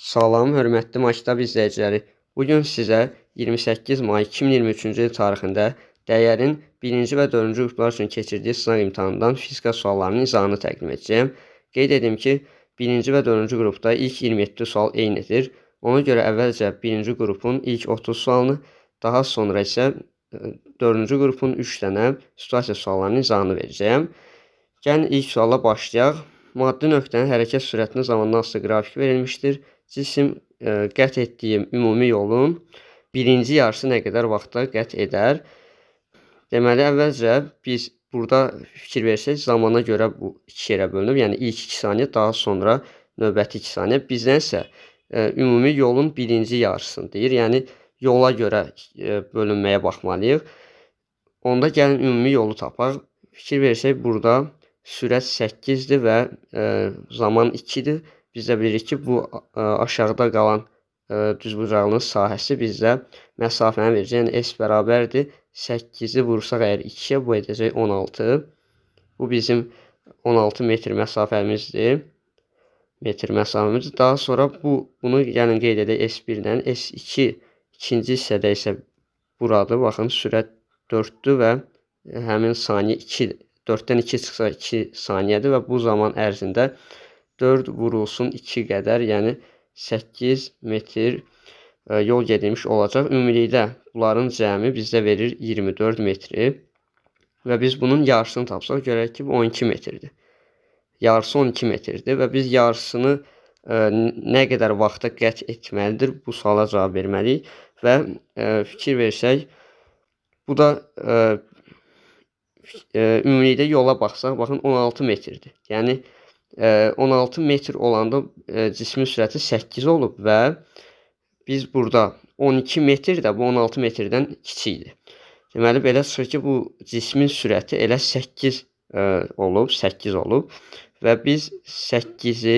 Salam, hörmətli Maktab izləyiciləri. Bu gün sizə 28 may 2023-cü il tarixində dəyərin 1-ci və 4-cü qruplar üçün keçirdiyi sınaq imtahanından fizika suallarının izahını təqdim edəcəyəm. Qeyd edim ki, 1-ci və 4-cü qrupda ilk 27 sual eynidir. Ona görə əvvəlcə 1-ci qrupun ilk 30 sualını, daha sonra isə 4-cü e, qrupun 3 dənə situasiya suallarının izahını verəcəyəm. Gəlin ilk suala başlayaq. Maddi nöqtənin hərəkət sürətinin zamandan asılı qrafik verilmişdir cisim e, qət etdiyi ümumi yolun birinci yarısı nə qədər vaxtda qət edər? Deməli, əvvəlcə biz burada fikir versək, zamana görə bu iki yerə bölünür. Yəni ilk 2 saniyə, daha sonra növbəti 2 saniyə. Bizdənsə e, ümumi yolun birinci yarısını deyir. Yəni yola görə e, bölünməyə baxmalıyıq. Onda gəlin ümumi yolu tapaq. Fikir versək, burada sürət 8-dir və zaman 2-dir biz də bilirik ki, bu ə, aşağıda qalan ə, düzbucağının sahəsi bizdə məsafəni verir. Yəni s bərabərdir 8-i vursaq əgər 2-yə bu edəcək 16. Bu bizim 16 metr məsafəmizdir. Metr məsafəmiz. Daha sonra bu bunu yəni qeyd edək S1 ilə S2 ikinci hissədə isə buradır. Baxın sürət 4-dür və həmin saniyə 2 4-dən 2 çıxsa 2 saniyədir və bu zaman ərzində 4 vurulsun 2 qədər, yəni 8 metr e, yol gedilmiş olacaq. Ümumilikdə bunların cəmi bizdə verir 24 metri və biz bunun yarısını tapsaq görək ki, bu 12 metrdir. Yarısı 12 metrdir və biz yarısını ə, e, nə qədər vaxta qət etməlidir bu suala cavab verməliyik və ə, e, fikir versək bu da ə, ə, ümumilikdə yola baxsaq baxın 16 metrdir. Yəni 16 metr olanda cismin sürəti 8 olub və biz burada 12 metr də bu 16 metrdən kiçikdir. Deməli belə çıxır ki, bu cismin sürəti elə 8 olub, 8 olub və biz 8-i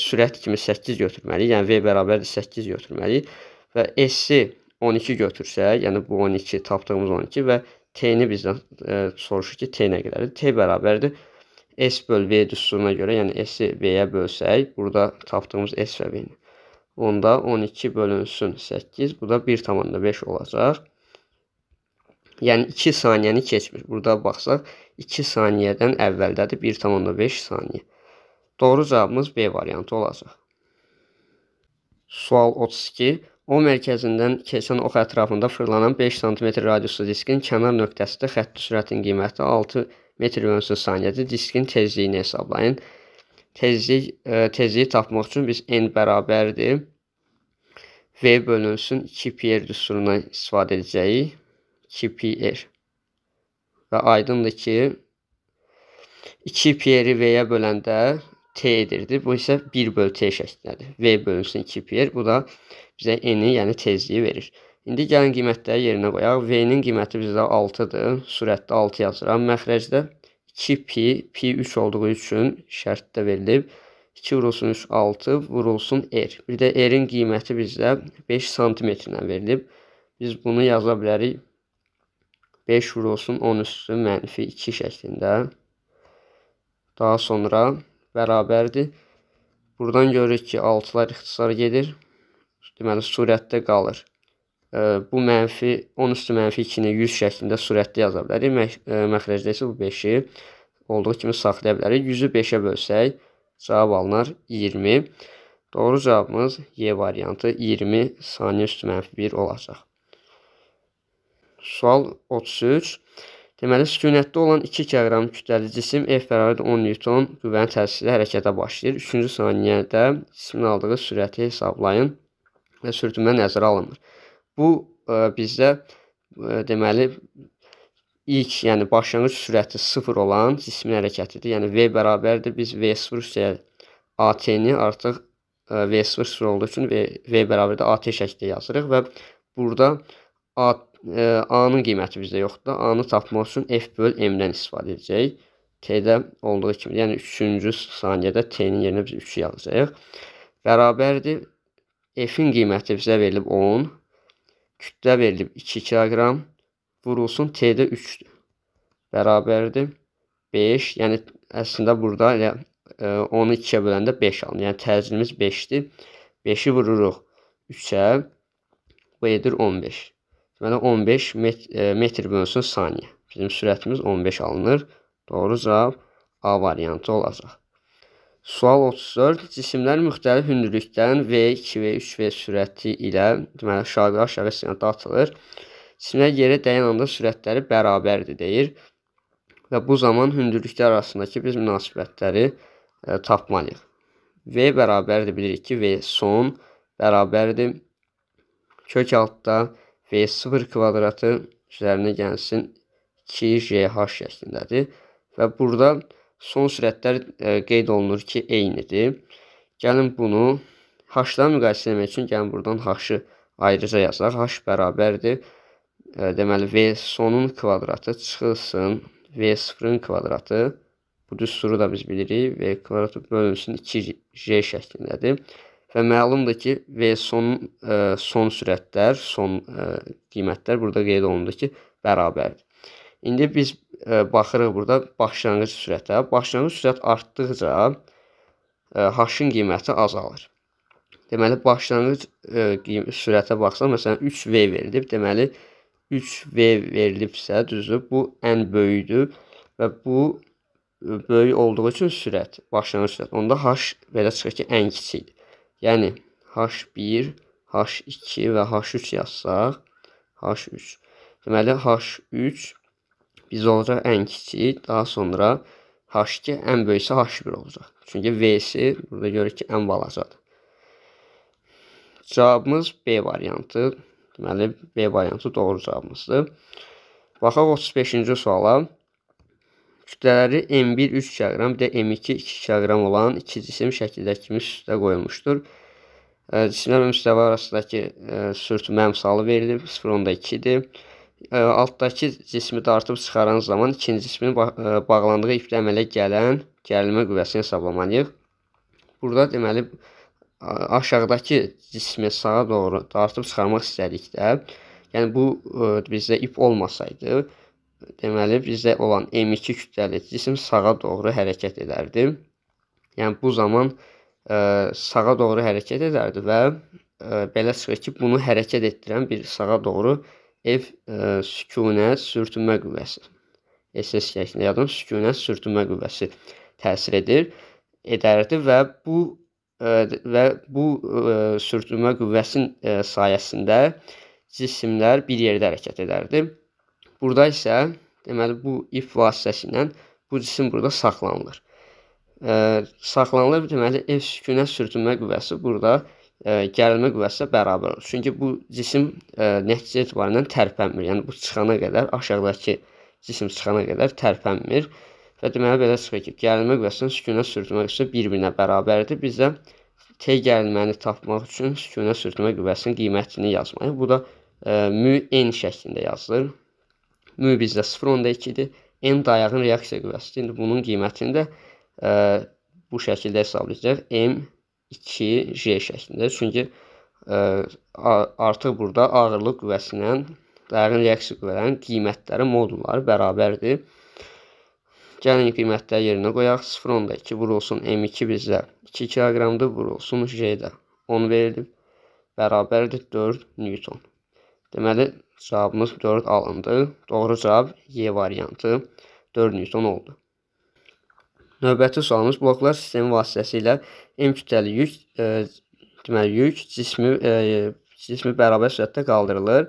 sürət kimi 8 götürməliyik. Yəni v bərabər 8 götürməliyik və s-i 12 götürsək, yəni bu 12 tapdığımız 12 və t-ni bizdən soruşur ki, t nə qədərdir? t bərabərdir S böl V düsturuna görə, yəni S-i V-yə bölsək, burada tapdığımız S fəbini. Onda 12 bölünsün 8, bu da 1,5 olacaq. Yəni 2 saniyəni keçmir. Burada baxsaq 2 saniyədən əvvəldədir 1,5 saniyə. Doğru cavabımız B variantı olacaq. Sual 32. O mərkəzindən keçən ox ətrafında fırlanan 5 sm radiuslu diskin kənar nöqtəsində xətt sürətinin qiyməti 6 metr bölünsün saniyədə diskin tezliyini hesablayın. Tezlik, ə, e, tezliyi tapmaq üçün biz n bərabərdir. V bölünsün 2PR düsturundan istifadə edəcəyik. 2PR. Və aydındır ki, 2PR-i V-yə böləndə T edirdi. Bu isə 1 böl T şəklindədir. V bölünsün 2PR. Bu da bizə N-i, yəni tezliyi verir. İndi gəlin qiymətləri yerinə qoyaq. V-nin qiyməti bizdə 6-dır. Sürətdə 6 yazıram. Məxrəcdə 2pi, pi 3 olduğu üçün şərtdə verilib. 2 vurulsun 3, 6 vurulsun R. Er. Bir də R-in qiyməti bizdə 5 santimetrlə verilib. Biz bunu yaza bilərik. 5 vurulsun 10 üstü mənfi 2 şəklində. Daha sonra bərabərdir. Buradan görürük ki, 6-lar ixtisara gedir. Deməli, surətdə qalır bu mənfi 10 üstü mənfi 2-ni 100 şəklində sürətli yaza bilərik. Mə e, məxrəcdə isə bu 5-i olduğu kimi saxlaya bilərik. 100-ü 5-ə bölsək cavab alınar 20. Doğru cavabımız Y variantı 20 saniyə üstü mənfi 1 olacaq. Sual 33. Deməli, sükunətdə olan 2 kiloqram kütləli cisim F bərabər 10 newton qüvvənin təsirlə hərəkətə başlayır. 3-cü saniyədə cismin aldığı sürəti hesablayın və sürtünmə nəzərə alınır. Bu e, bizdə e, deməli ilk, yəni başlanğıc sürəti 0 olan cismin hərəkətidir. Yəni v bərabərdir. Biz v0 üstəyə at-ni artıq e, v0 0 olduğu üçün v, v bərabərdə at şəklində yazırıq və burada a, ə, a-nın qiyməti bizdə yoxdur. A-nı tapmaq üçün f böl m-dən istifadə edəcəyik. T-də olduğu kimi, yəni 3-cü saniyədə T-nin yerinə biz 3 yazacağıq. Bərabərdir. F-in qiyməti bizə verilib 10 kütlə verilib 2 kiloqram, vurulsun T-də 3-dür. Bərabərdir 5, yəni əslində burada elə 10-u e, 2-yə böləndə 5 alınır. Yəni təcilimiz 5-dir. 5-i vururuq 3-ə. Bu edir 15. Deməli 15 met e, metr bölünsün saniyə. Bizim sürətimiz 15 alınır. Doğru cavab A variantı olacaq. Sual 34. Cisimlər müxtəlif hündürlükdən V, 2V, 3V sürəti ilə deməli aşağı aşağı istiqamətdə atılır. Cisimlər yerə dəyən anda sürətləri bərabərdir deyir. Və bu zaman hündürlüklər arasındakı biz münasibətləri ə, e, tapmalıyıq. V bərabərdir bilirik ki, V son bərabərdir kök altda V0 kvadratı üzərinə gəlsin 2JH şəklindədir. Və burada son sürətlər e, qeyd olunur ki, eynidir. Gəlin bunu h-dan müqayisə etmək üçün gəlin buradan h-ı ayrıca yazaq. h bərabərdir. E, deməli v sonun kvadratı çıxılsın v0-ın kvadratı. Bu düsturu da biz bilirik. v kvadratı bölünsün 2j şəklindədir. Və məlumdur ki, v son e, son sürətlər, son qiymətlər burada qeyd olundu ki, bərabərdir. İndi biz ə, e, baxırıq burada başlanğıc sürətə. Başlanğıc sürət artdıqca e, h-in qiyməti azalır. Deməli başlanğıc ə, e, sürətə baxsaq, məsələn 3v verilib, deməli 3v verilibsə, düzdür? Bu ən böyüyüdür və bu böyük olduğu üçün sürət, başlanğıc sürət. Onda h belə çıxır ki, ən kiçikdir. Yəni h1, h2 və h3 yazsaq, h3. Deməli h3 biz olacaq ən kiçik, daha sonra H2 ən böyük isə H1 olacaq. Çünki V-si burada görürük ki, ən balacadır. Cavabımız B variantı. Deməli, B variantı doğru cavabımızdır. Baxaq 35-ci suala. Kütlələri M1 3 kg, bir də M2 2 kg olan iki cisim şəkildə kimi üstə qoyulmuşdur. Cisimlər müstəvi arasındakı sürtmə əmsalı verilib, 0.2-dir altdakı cismi dartıb çıxaran zaman ikinci cismin bağlandığı ipdə əmələ gələn gərilmə qüvvəsini hesablamalıyıq. Burada deməli aşağıdakı cismi sağa doğru dartıb çıxarmaq istədikdə, yəni bu bizdə ip olmasaydı, deməli bizdə olan M2 kütləli cisim sağa doğru hərəkət edərdi. Yəni bu zaman ə, sağa doğru hərəkət edərdi və ə, belə çıxır ki, bunu hərəkət etdirən bir sağa doğru hərəkət F e, sükunə sürtünmə qüvvəsi. SS şəklində yazın, sükunə sürtünmə qüvvəsi təsir edir, edərdi və bu e, və bu e, sürtünmə qüvvəsinin sayəsində cisimlər bir yerdə hərəkət edərdi. Burada isə deməli bu if vasitəsilə bu cisim burada saxlanılır. Saxlanılır deməli F sükunə sürtünmə qüvvəsi burada E, gərilmə qüvvəsi bərabər olur. Çünki bu cisim e, nəticə etibarilə tərpənmir. Yəni bu çıxana qədər aşağıdakı cisim çıxana qədər tərpənmir. Və deməli belə çıxır ki, gərilmə qüvvəsinin sükunə sürtmək isə bir-birinə bərabərdir. Biz də T gərilməni tapmaq üçün sükunə sürtmə qüvvəsinin qiymətini yazmalıyıq. Bu da ə, e, mü n şəklində yazılır. Mü bizdə 0.2-dir. N dayağın reaksiya qüvvəsidir. İndi bunun qiymətini də ə, bu şəkildə hesablayacağıq. M 2J şəklində. Çünki ə, e, artıq burada ağırlıq qüvvəsinə dərin reaksiya qüvvələrinin qiymətləri, modulları bərabərdir. Gəlin qiymətləri yerinə qoyaq. 0.2 vurulsun M2 bizə 2 kq-dır, vurulsun J-də 10 verilib. Bərabərdir 4 Newton. Deməli, cavabımız 4 alındı. Doğru cavab Y variantı 4 Newton oldu. Növbəti sualımız bloklar sistemi vasitəsilə M kütləli yük, e, deməli yük cismi e, cismi bərabər sürətdə qaldırılır.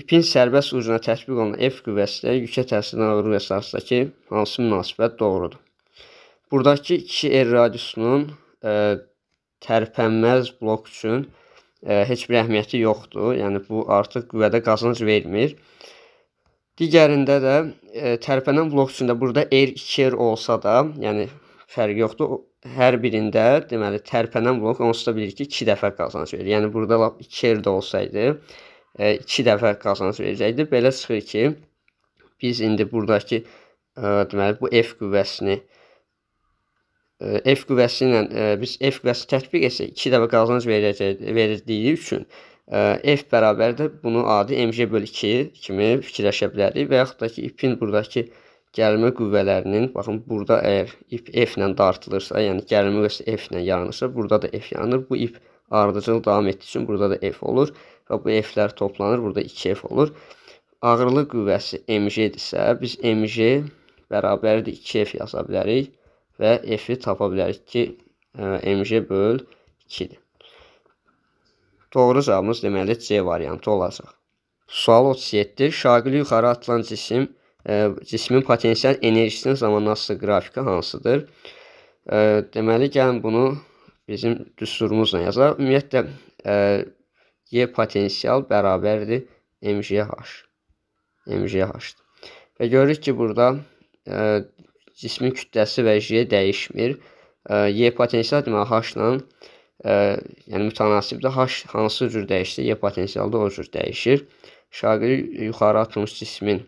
İpin sərbəst ucuna tətbiq olunan F qüvvəsi ilə yükə təsir edən ağırlıq əsasındakı hansı münasibət doğrudur? Buradakı 2R radiusunun e, tərpənməz blok üçün e, heç bir əhəmiyyəti yoxdur. Yəni bu artıq qüvvədə qazanc vermir. Digərində də e, tərpənən blok üçün də burada r 2 r olsa da, yəni fərqi yoxdur. Hər birində deməli tərpənən blok onsuz da bilirik ki, 2 dəfə qazanc verir. Yəni burada lap 2 r də olsaydı, 2 e, dəfə qazanc verəcəkdi. Belə çıxır ki, biz indi buradakı e, deməli bu f qüvvəsini e, F qüvvəsi ilə e, biz F qüvvəsi tətbiq etsək 2 dəfə qazanc verəcək verdiyi üçün F bərabərdir. Bunu adi mj bölü 2 kimi fikirləşə bilərik və yaxud da ki, ipin buradakı gəlmə qüvvələrinin, baxın, burada əgər ip F ilə dartılırsa, yəni gəlmə qüvvəsi F ilə yanırsa, burada da F yanır. Bu ip ardıcıl davam etdiyi üçün burada da F olur və bu F-lər toplanır, burada 2F olur. Ağırlıq qüvvəsi mj-dirsə, biz mj bərabərdir 2F yaza bilərik və F-i tapa bilərik ki, e, mj böl 2-dir. Doğru cavabımız deməli C variantı olacaq. Sual 37. Şaqili yuxarı atılan cisim ə, e, cismin potensial enerjisinin zamanası qrafiki hansıdır? Ə, e, deməli gəlin bunu bizim düsturumuzla yazaq. Ümumiyyətlə ə, e, Y potensial bərabərdir MJH. MJH-dır. Və görürük ki, burada ə, cismin kütləsi və J dəyişmir. Ə, y potensial deməli H-la yəni mütənasibdə H hansı cür dəyişsə, Y potensialı da o cür dəyişir. Şagird yuxarı atılmış cismin e,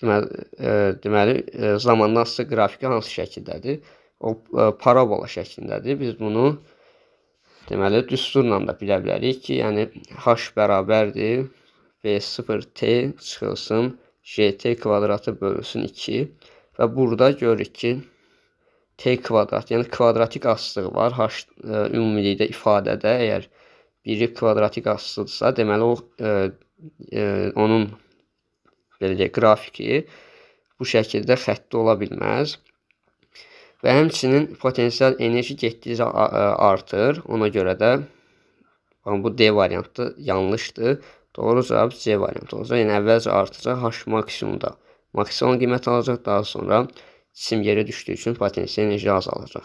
deməli, deməli zamandan sıx qrafiki hansı şəkildədir? O e, parabola şəklindədir. Biz bunu deməli düsturla da bilə bilərik ki, yəni h bərabərdir v0t çıxılsın gt kvadratı bölünsün 2 və burada görürük ki, t kvadrat, yəni kvadratik asılıq var h e, ümumilikdə ifadədə əgər biri kvadratik asılıqsa, deməli o e, e, onun belə deyək qrafiki bu şəkildə xətti ola bilməz. Və həmçinin potensial enerji getdikcə e, artır. Ona görə də bu D variantı yanlışdır. Doğru cavab C variantı olacaq. Yəni əvvəlcə artacaq H maksimumda. Maksimum qiymət alacaq, daha sonra Sim yerə düşdüyü üçün potensial enerji azalacaq.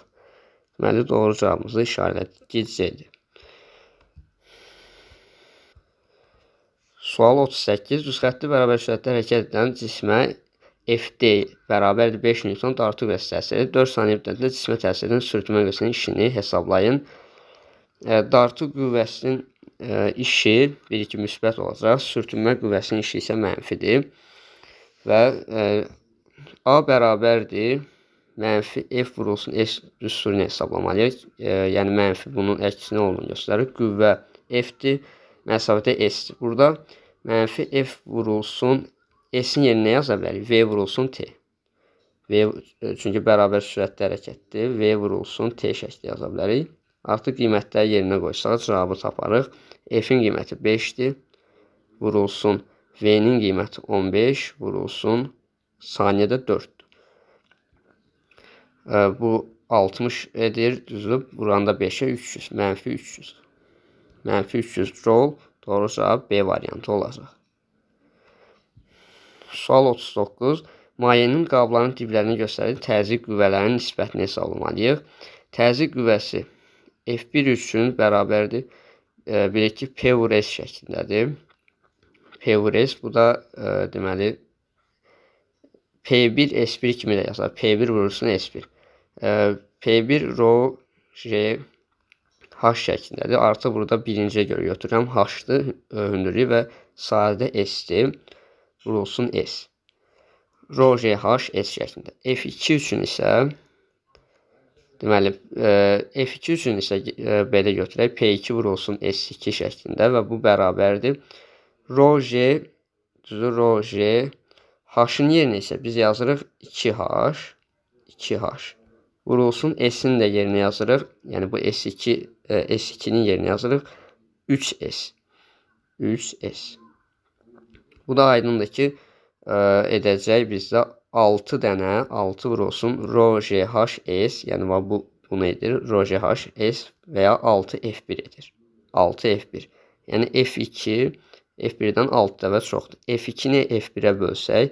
Deməli, doğru cavabımızı işarələdik C-dir. Sual 38. Düzxətli bərabər sürətdə hərəkət edən cismə FD bərabərdir 5 Newton dartı vəsitəsi. 4 saniyə müddətində cismə təsir edən sürtmə qüvvəsinin işini hesablayın. E, dartı qüvvəsinin e, işi 1-2 müsbət olacaq. Sürtünmə qüvvəsinin işi isə mənfidir. Və e, A bərabərdir. Mənfi F vurulsun S düsturunu hesablamalıyıq. E, yəni, mənfi bunun əksinə olduğunu göstərir. Qüvvə F-dir, məsafədə S-dir. Burada mənfi F vurulsun S-in yerinə yaza bilərik. V vurulsun T. V, çünki bərabər sürətli hərəkətdir. V vurulsun T şəkli yaza bilərik. Artıq qiymətləri yerinə qoysaq cavabı taparıq. F-in qiyməti 5-dir. Vurulsun V-nin qiyməti 15, vurulsun saniyədə 4-dür. Bu 60 edir, düzdür, vuranda 5-ə 300, mənfi 300. Mənfi 300 col, doğru cavab B variantı olacaq. Sual 39. Mayenin qabların diblərini göstərir, təzik qüvvələrinin nisbətini hesablamalıyıq. Təzik qüvvəsi F1 üçün bərabərdir. Bilir ki, P vs şəklindədir. P vs bu da ə, deməli P1 S1 kimi də yazılar. P1 vurulsun S1. P1 row J H şəklindədir. Artıq burada birinciyə görə götürürəm. H-dır, hündürlüyü və sadə S-dir. Vurulsun S. Row J H S şəklində. F2 üçün isə Deməli, F2 üçün isə belə götürək. P2 vurulsun S2 şəklində və bu bərabərdir. Row J düzü Row J H-ın yerinə isə biz yazırıq 2H, 2H. Vurulsun S-in də yerinə yazırıq. Yəni bu S2, e, S2-nin yerinə yazırıq 3S. 3S. Bu da aydındır ki, e, ə, edəcək bizdə 6 dənə, 6 vurulsun rho GHS, yəni bu bunu edir. Rho GHS və ya 6 F1 edir. 6 F1. Yəni F2 F1-dən 6 dəfə çoxdur. F2-ni F1-ə bölsək,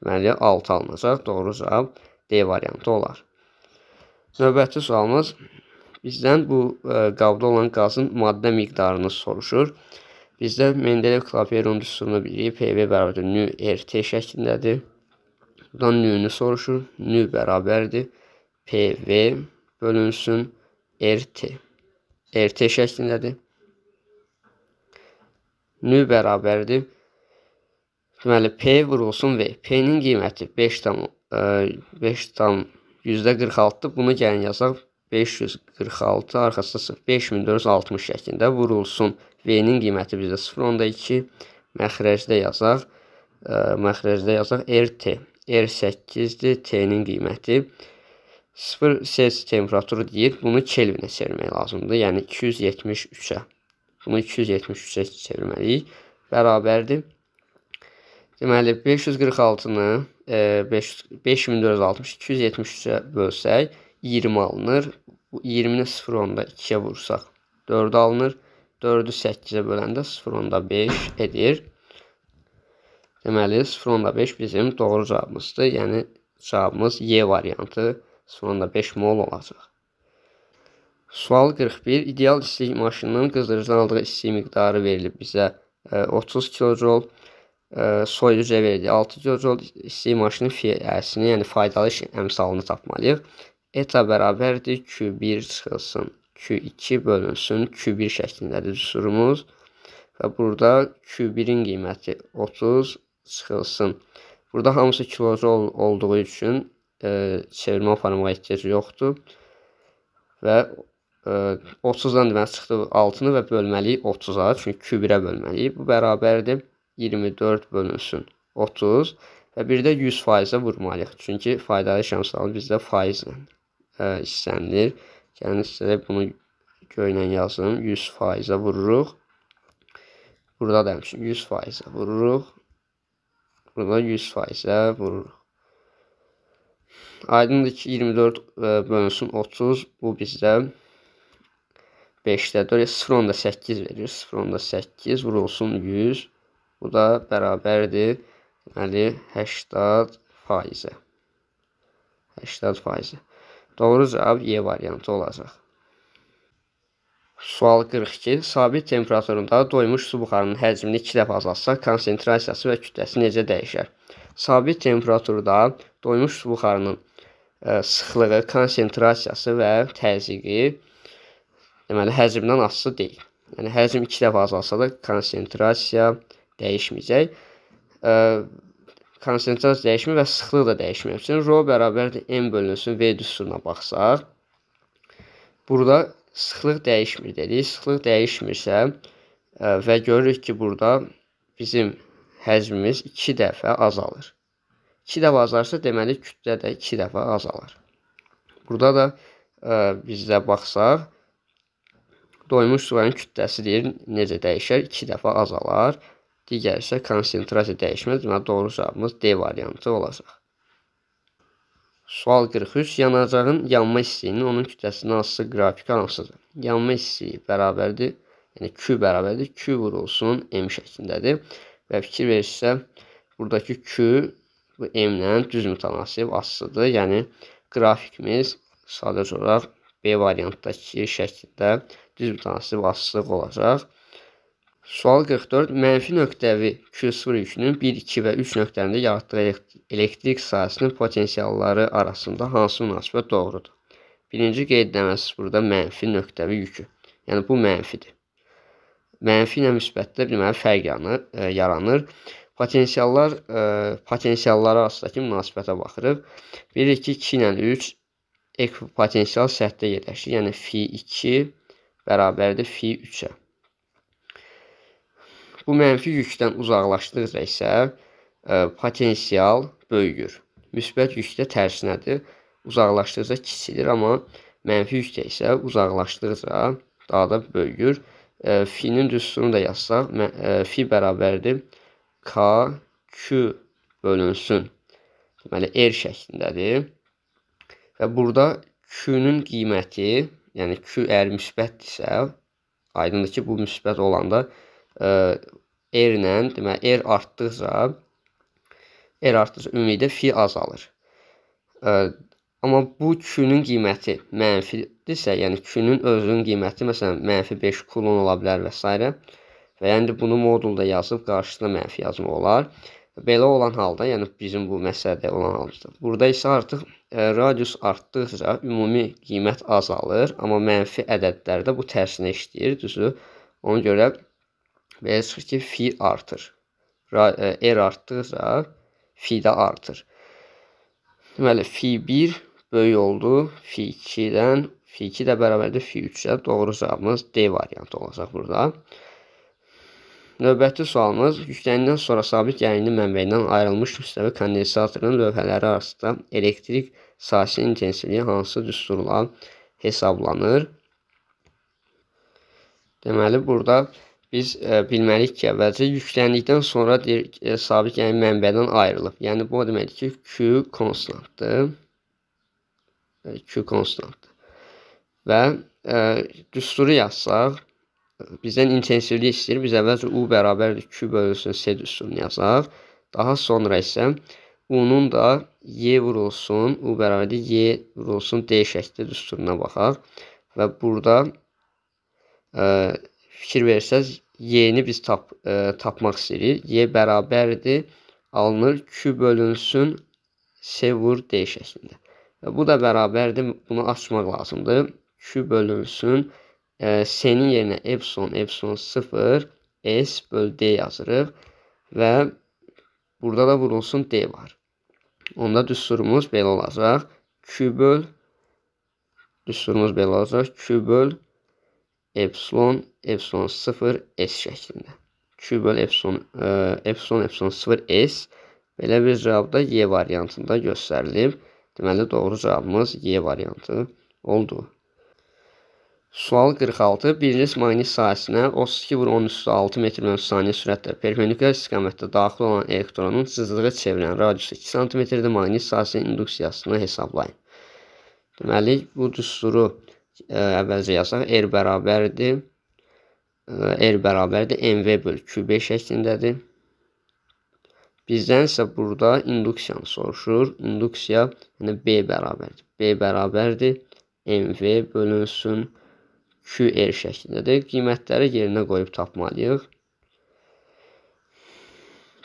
deməli 6 alınacaq. Doğru cavab D variantı olar. Növbəti sualımız bizdən bu ə, e, qabda olan qazın maddə miqdarını soruşur. Bizdə Mendeleev Klaperun düsturunu bilirik. PV bərabərdir nü RT şəklindədir. Buradan nü-nü soruşur. Nü bərabərdir PV bölünsün RT. RT şəklindədir nü bərabərdir. Deməli, P vurulsun V. P-nin qiyməti 5 tam, ə, 5 tam %46-dır. Bunu gəlin yazaq. 546 arxasında 0, 5460 şəklində vurulsun. V-nin qiyməti bizdə 0.2. Məxrəcdə yazaq. Ə, e, məxrəcdə yazaq RT. R8-dir T-nin qiyməti. 0 Selsi temperaturu deyir. Bunu Kelvinə çevirmək lazımdır. Yəni 273-ə. Bunu 273-ə çevirməliyik. Bərabərdir. Deməli 546-nı e, 5460 273-ə bölsək 20 alınır. 20-ni 0.2-yə vursaq 4 alınır. 4-ü 8-ə böləndə 0.5 edir. Deməli 0.5 bizim doğru cavabımızdır. Yəni cavabımız Y variantı 0.5 mol olacaq. Sual 41. İdeal istilik maşınının qızdırıcıdan aldığı istilik miqdarı verilib bizə 30 e, kilojol e, soyuducuya verildi. 6 kilojol istilik maşının fiyəsini, yəni faydalı iş əmsalını tapmalıyıq. ETA bərabərdir Q1 çıxılsın. Q2 bölünsün Q1 şəklindədir düsturumuz. Və burada Q1-in qiyməti 30 çıxılsın. Burada hamısı kilojol olduğu üçün e, çevirmə aparmağa ehtiyac yoxdur və 30-dan deməli çıxdı 6-nı və bölməliyik 30-a, çünki kübirə bölməliyik. Bu bərabərdir 24 bölünsün 30 və bir də 100%-ə vurmalıyıq. Çünki faydalı şəmsalı bizdə faizlə istənilir. Yəni sizə bunu göylə yazın. 100%-ə vururuq. Burada da həmçinin 100%-ə vururuq. Burada 100%-ə vururuq. Aydındır ki, 24 bölünsün 30 bu bizdə 5-də 4, 0.8 verir. 0.8 vurulsun 100. Bu da bərabərdir. Deməli, 80 faizə. 80 faizə. Doğru cavab Y e variantı olacaq. Sual 42. Sabit temperaturunda doymuş su buxarının həcmini 2 dəfə azaltsa, konsentrasiyası və kütləsi necə dəyişər? Sabit temperaturda doymuş su buxarının e, sıxlığı, konsentrasiyası və təziqi deməli həcmdən asılı deyil. Yəni həcm 2 dəfə azalsa da konsentrasiya dəyişməyəcək. E, konsentrasiya dəyişmir və sıxlıq da dəyişmir. Üçün rho bərabərdir m bölünsün v düsturuna baxsaq, burada sıxlıq dəyişmir dedik. Sıxlıq dəyişmirsə e, və görürük ki, burada bizim həcmimiz 2 dəfə azalır. 2 dəfə azalsa, deməli kütlə də 2 dəfə azalar. Burada da ə, bizdə baxsaq, Doymuş suların kütləsi deyir, necə dəyişər? 2 dəfə azalar. Digər isə konsentrasiya dəyişməz. Deməli, doğru cavabımız D variantı olacaq. Sual 43. Yanacağın yanma hissiyinin onun kütləsindən asılı qrafiki hansıdır? Yanma hissiyi bərabərdir. Yəni Q bərabərdir. Q vurulsun M şəklindədir. Və fikir verirsə, buradakı Q bu M ilə düz mütənasib asılıdır. Yəni qrafikimiz sadəcə olaraq B variantdakı şəklində düz nasibatsızlıq olacaq. Sual 44. Mənfi nöqtəvi küsur yükünün 1, 2 və 3 nöqtələrində yaratdığı elektrik sahəsinin potensialları arasında hansı münasibət doğrudur? Birinci qeyd edəməsiz burada mənfi nöqtəvi yükü. Yəni bu mənfidir. Mənfi ilə müsbətdə bir mənfi fərq yanır, ə, e, yaranır. Potensiallar ə, e, potensiallar arasındakı münasibətə baxırıq. 1, 2, 2 ilə 3 ekvipotensial səthdə yerləşir. Yəni fi 2 bərabərdir fi 3-ə. Bu mənfi yükdən uzaqlaşdıqca isə ə, e, potensial böyüyür. Müsbət yükdə tərsinədir. Uzaqlaşdıqca kiçilir, amma mənfi yükdə isə uzaqlaşdıqca daha da böyüyür. E, Fi-nin düsturunu da yazsaq, e, Fi bərabərdir K, Q bölünsün. Deməli, R şəklindədir. Və burada Q-nün qiyməti yəni Q əgər müsbətdirsə, aydındır ki, bu müsbət olanda ə, e, R ilə, deməli R artdıqca R artdıqca ümumilikdə fi azalır. Ə, e, amma bu Q-nün qiyməti mənfidirsə, yəni Q-nün özünün qiyməti məsələn mənfi 5 kulon ola bilər və s. və yəni bunu modulda yazıb qarşısına mənfi yazmaq olar belə olan halda, yəni bizim bu məsələdə olan halda. Burada isə artıq ə, e, radius artdıqca ümumi qiymət azalır, amma mənfi ədədlərdə bu tərsinə işləyir, düzdür? Ona görə belə çıxır ki, fi artır. Ra ə, e, r artdıqca fi də artır. Deməli fi 1 böyük oldu fi 2-dən, fi 2 də bərabərdir fi 3-ə. Doğru cavabımız D variantı olacaq burada. Növbəti sualımız yüklənildən sonra sabit yayını mənbəyindən ayrılmış kütləvi kondensatorun lövhələri arasında elektrik sahəsinin intensivliyi hansı düsturla hesablanır? Deməli, burada biz ə, e, bilməliyik ki, əvvəlcə yükləndikdən sonra deyir, ə, e, sabit yəni mənbədən ayrılıb. Yəni bu deməkdir ki, Q konstantdır. E, Q konstantdır. Və ə, düsturu yazsaq, bizdən intensivlik istəyir. Biz əvvəlcə u bərabərdir 2 bölünsün s düsturunu yazaq. Daha sonra isə u-nun da y vurulsun, u bərabərdir y vurulsun d şəkli düsturuna baxaq. Və burada ə, e, fikir versəz y-ni biz tap, ə, e, tapmaq istəyirik. y bərabərdir alınır q bölünsün s vur d şəklində. Və bu da bərabərdir. Bunu açmaq lazımdır. q bölünsün s S-nin yerinə epsilon, epsilon 0, S böl D yazırıq və burada da vurulsun D var. Onda düsturumuz belə olacaq. Q böl, düsturumuz belə olacaq. Q böl, epsilon, epsilon 0, S şəklində. Q böl, epsilon, e, epsilon, epsilon 0, S. Belə bir cavab da Y variantında göstərilib. Deməli, doğru cavabımız Y variantı oldu. Sual 46. Birinci manqis sahəsinə 32 vur 13 6 metr bölü saniyə sürətlə perpendikulyar istiqamətdə daxil olan elektronun sızlığı çevrilən radiusu 2 cm-dir. Manqis sahəsinin induksiyasını hesablayın. Deməli, bu düsturu ə, e, əvvəlcə yazsaq, R bərabərdir. E, R bərabərdir MV bölü Q5 şəklindədir. Bizdən isə burada induksiyanı soruşur. İnduksiya yəni B bərabərdir. B bərabərdir MV bölünsün QR er şəklindədir. Qiymətləri yerinə qoyub tapmalıyıq.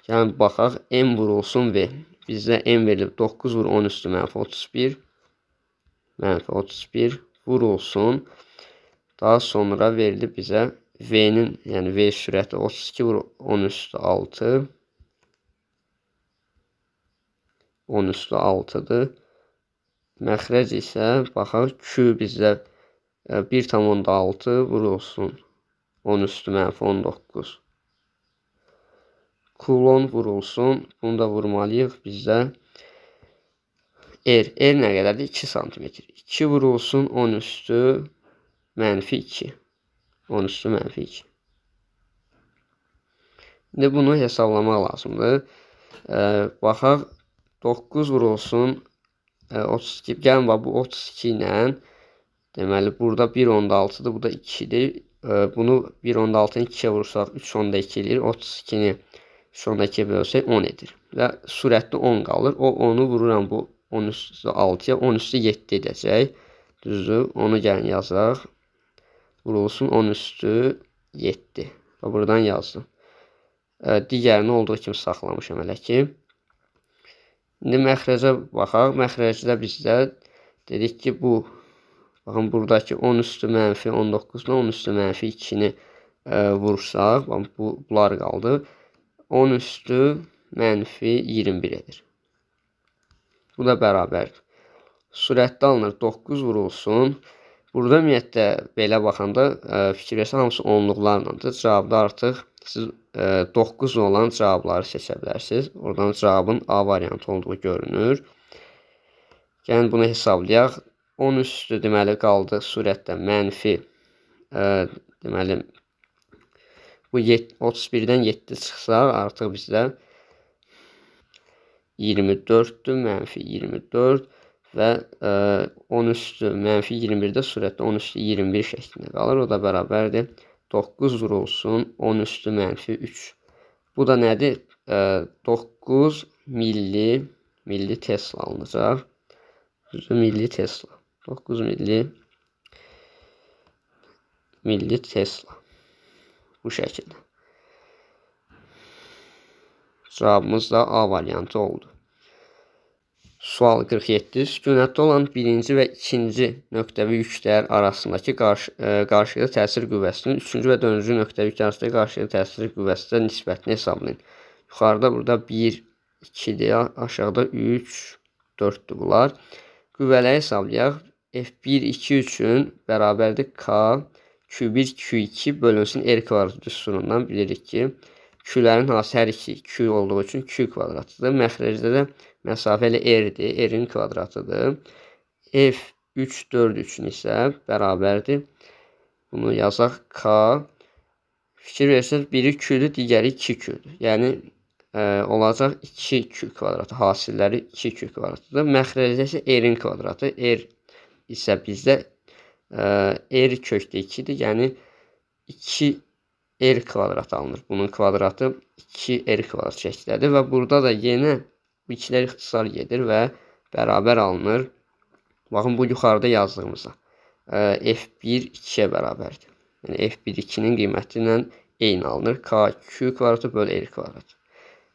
Gəlin yəni, baxaq, M vurulsun V. Bizdə M verilib 9 vur 10 üstü mənfi 31. Mənfi 31 vurulsun. Daha sonra verilib bizə V-nin, yəni V sürəti 32 vur 10 üstü 6. 10 üstü 6-dır. Məxrəc isə, baxaq, Q bizdə 1. 1,6 vurulsun. 10 üstü mənfi 19. Kulon vurulsun. Bunu da vurmalıyıq bizdə. R. Er, R er nə qədərdir? 2 cm. 2 vurulsun. 10 üstü mənfi 2. 10 üstü mənfi 2. İndi bunu hesablamaq lazımdır. E, baxaq 9 vurulsun. E, 32. Gəlin bax bu 32 ilə Deməli burada 1.6-dır, bu da 2-dir. Bunu 1.6-nı 2-yə vursaq 3.2 eləyir. 32-ni 3.2-yə bölsək 10 edir. Və sürətli 10 qalır. O 10-u vururam bu 10 üstü 6-ya, 10 üstü 7 edəcək. Düzdür, onu gəlin yazaq. Vurulsun 10 üstü 7. Və buradan yazdım. Digərini olduğu kimi saxlamışam hələ ki. İndi məxrəcə baxaq. Məxrəcdə bizdə dedik ki, bu Baxın, buradakı 10 üstü mənfi 19 ilə 10 üstü mənfi 2-ni e, vursaq, bu, bunlar qaldı. 10 üstü mənfi 21 edir. Bu da bərabərdir. Sürətdə alınır, 9 vurulsun. Burada ümumiyyətlə belə baxanda e, fikirləsən hamısı onluqlarlandır. Cavabda artıq siz e, 9 olan cavabları seçə bilərsiniz. Oradan cavabın A variantı olduğu görünür. Yəni bunu hesablayaq. 10 üstü deməli qaldı sürətdə mənfi ə, deməli bu 31-dən 7 çıxsa artıq bizdə 24-dür, mənfi 24 və ə, 10 üstü mənfi 21-də sürətdə 10 üstü 21 şəklində qalır. O da bərabərdir. 9 vurulsun, 10 üstü mənfi 3. Bu da nədir? Ə, 9 milli milli Tesla alınacaq. Milli Tesla. 9 milli milli Tesla. Bu şəkildə. Cavabımız da A variantı oldu. Sual 47. Sükunətdə olan birinci və ikinci nöqtəvi yüklər arasındakı qarşı, ə, e, qarşıya təsir qüvvəsinin üçüncü və dördüncü nöqtəvi yüklər arasındakı qarşıya təsir qüvvəsi də nisbətini hesablayın. Yuxarıda burada 1, 2-dir, aşağıda 3, 4-dür bunlar. Qüvvələri hesablayaq. F1, 2 üçün bərabərdir K, Q1, Q2 bölünsün R kvadrat düsturundan bilirik ki, Q-lərin hansı hər iki Q olduğu üçün Q kvadratıdır. Məxrəcdə də məsafə ilə R-dir, R-in kvadratıdır. F 3, 4 üçün isə bərabərdir. Bunu yazaq K. Fikir versəz, biri Q-dür, digəri 2Q-dür. Yəni, ə, e, olacaq 2Q kvadratı, hasilləri 2Q kvadratıdır. Məxrəcdə isə R-in kvadratı, R isə bizdə e, r kökdə 2-dir. Yəni 2r kvadrat alınır. Bunun kvadratı 2r kvadrat şəklindədir və burada da yenə bu ikilər ixtisar gedir və bərabər alınır. Baxın bu yuxarıda yazdığımızda e, f1 2-yə bərabərdir. Yəni f1 2-nin qiyməti ilə eyni alınır. k q kvadratı böl r kvadrat.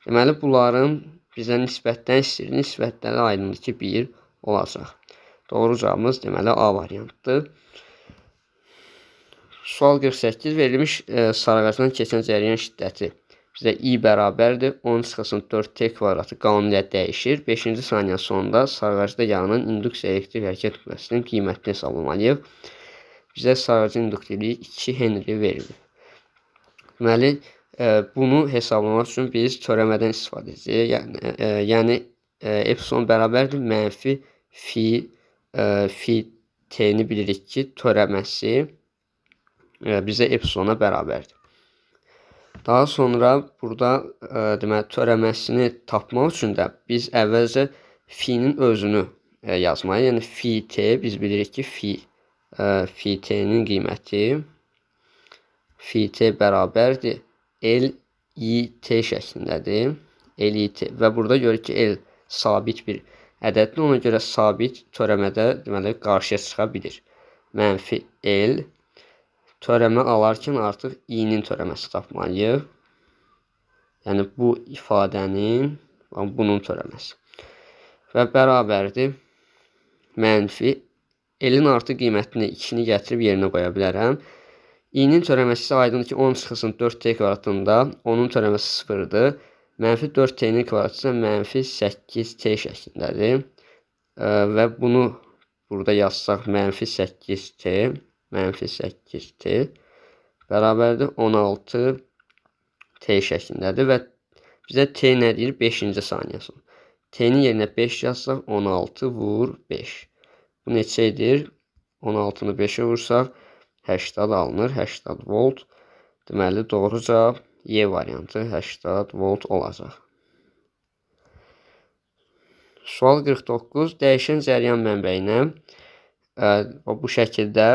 Deməli bunların bizə nisbətdən istəyir. Nisbətləri aydındır ki, 1 olacaq. Doğru cavabımız deməli A variantıdır. Sual 48 verilmiş e, sarıqacdan keçən cəryan şiddəti. Bizdə i bərabərdir. 10 çıxısının 4t kvadratı qanunilə dəyişir. 5-ci saniyə sonunda sarıqacda yağının induksiya elektrik hərəkət qüvvəsinin qiymətini hesablamalıyıq. Bizə sarıqacın induktivliyi 2 henri verilir. Deməli, e, bunu hesablamaq üçün biz törəmədən istifadə edəcəyik. Yəni, e, yəni e, epsilon bərabərdir mənfi fi e, fi t-ni bilirik ki, törəməsi e, bizə epsilona bərabərdir. Daha sonra burada e, deməli törəməsini tapmaq üçün də biz əvvəlcə fi-nin özünü e, yazmalıyıq. Yəni fi t biz bilirik ki, fi e, fi t-nin qiyməti fi t bərabərdir l i t şəklindədir. L i t və burada görürük ki, l sabit bir e, ədədini ona görə sabit törəmədə deməli qarşıya çıxa bilir. Mənfi l törəmə alarkən artıq i-nin törəməsi tapmalıyıq. Yəni bu ifadənin bunun törəməsi. Və bərabərdir mənfi l-in artıq qiymətini 2-ni gətirib yerinə qoya bilərəm. i-nin törəməsi isə aydındır ki, 10 çıxılsın 4 t kvadratında, onun törəməsi 0-dır. Mənfi 4T-nin kvadratı mənfi 8T şəklindədir. Və bunu burada yazsaq mənfi 8T, mənfi 8T bərabərdir 16T şəklindədir və bizə T nə deyir? 5-ci saniyəsi. T-nin yerinə 5 yazsaq 16 vur 5. Bu neçə edir? 16-nı 5-ə vursaq 80 alınır, 80 volt. Deməli doğru cavab E variantı 80 volt olacaq. Sual 49. Dəyişən cəryan mənbəyinə ə, bu şəkildə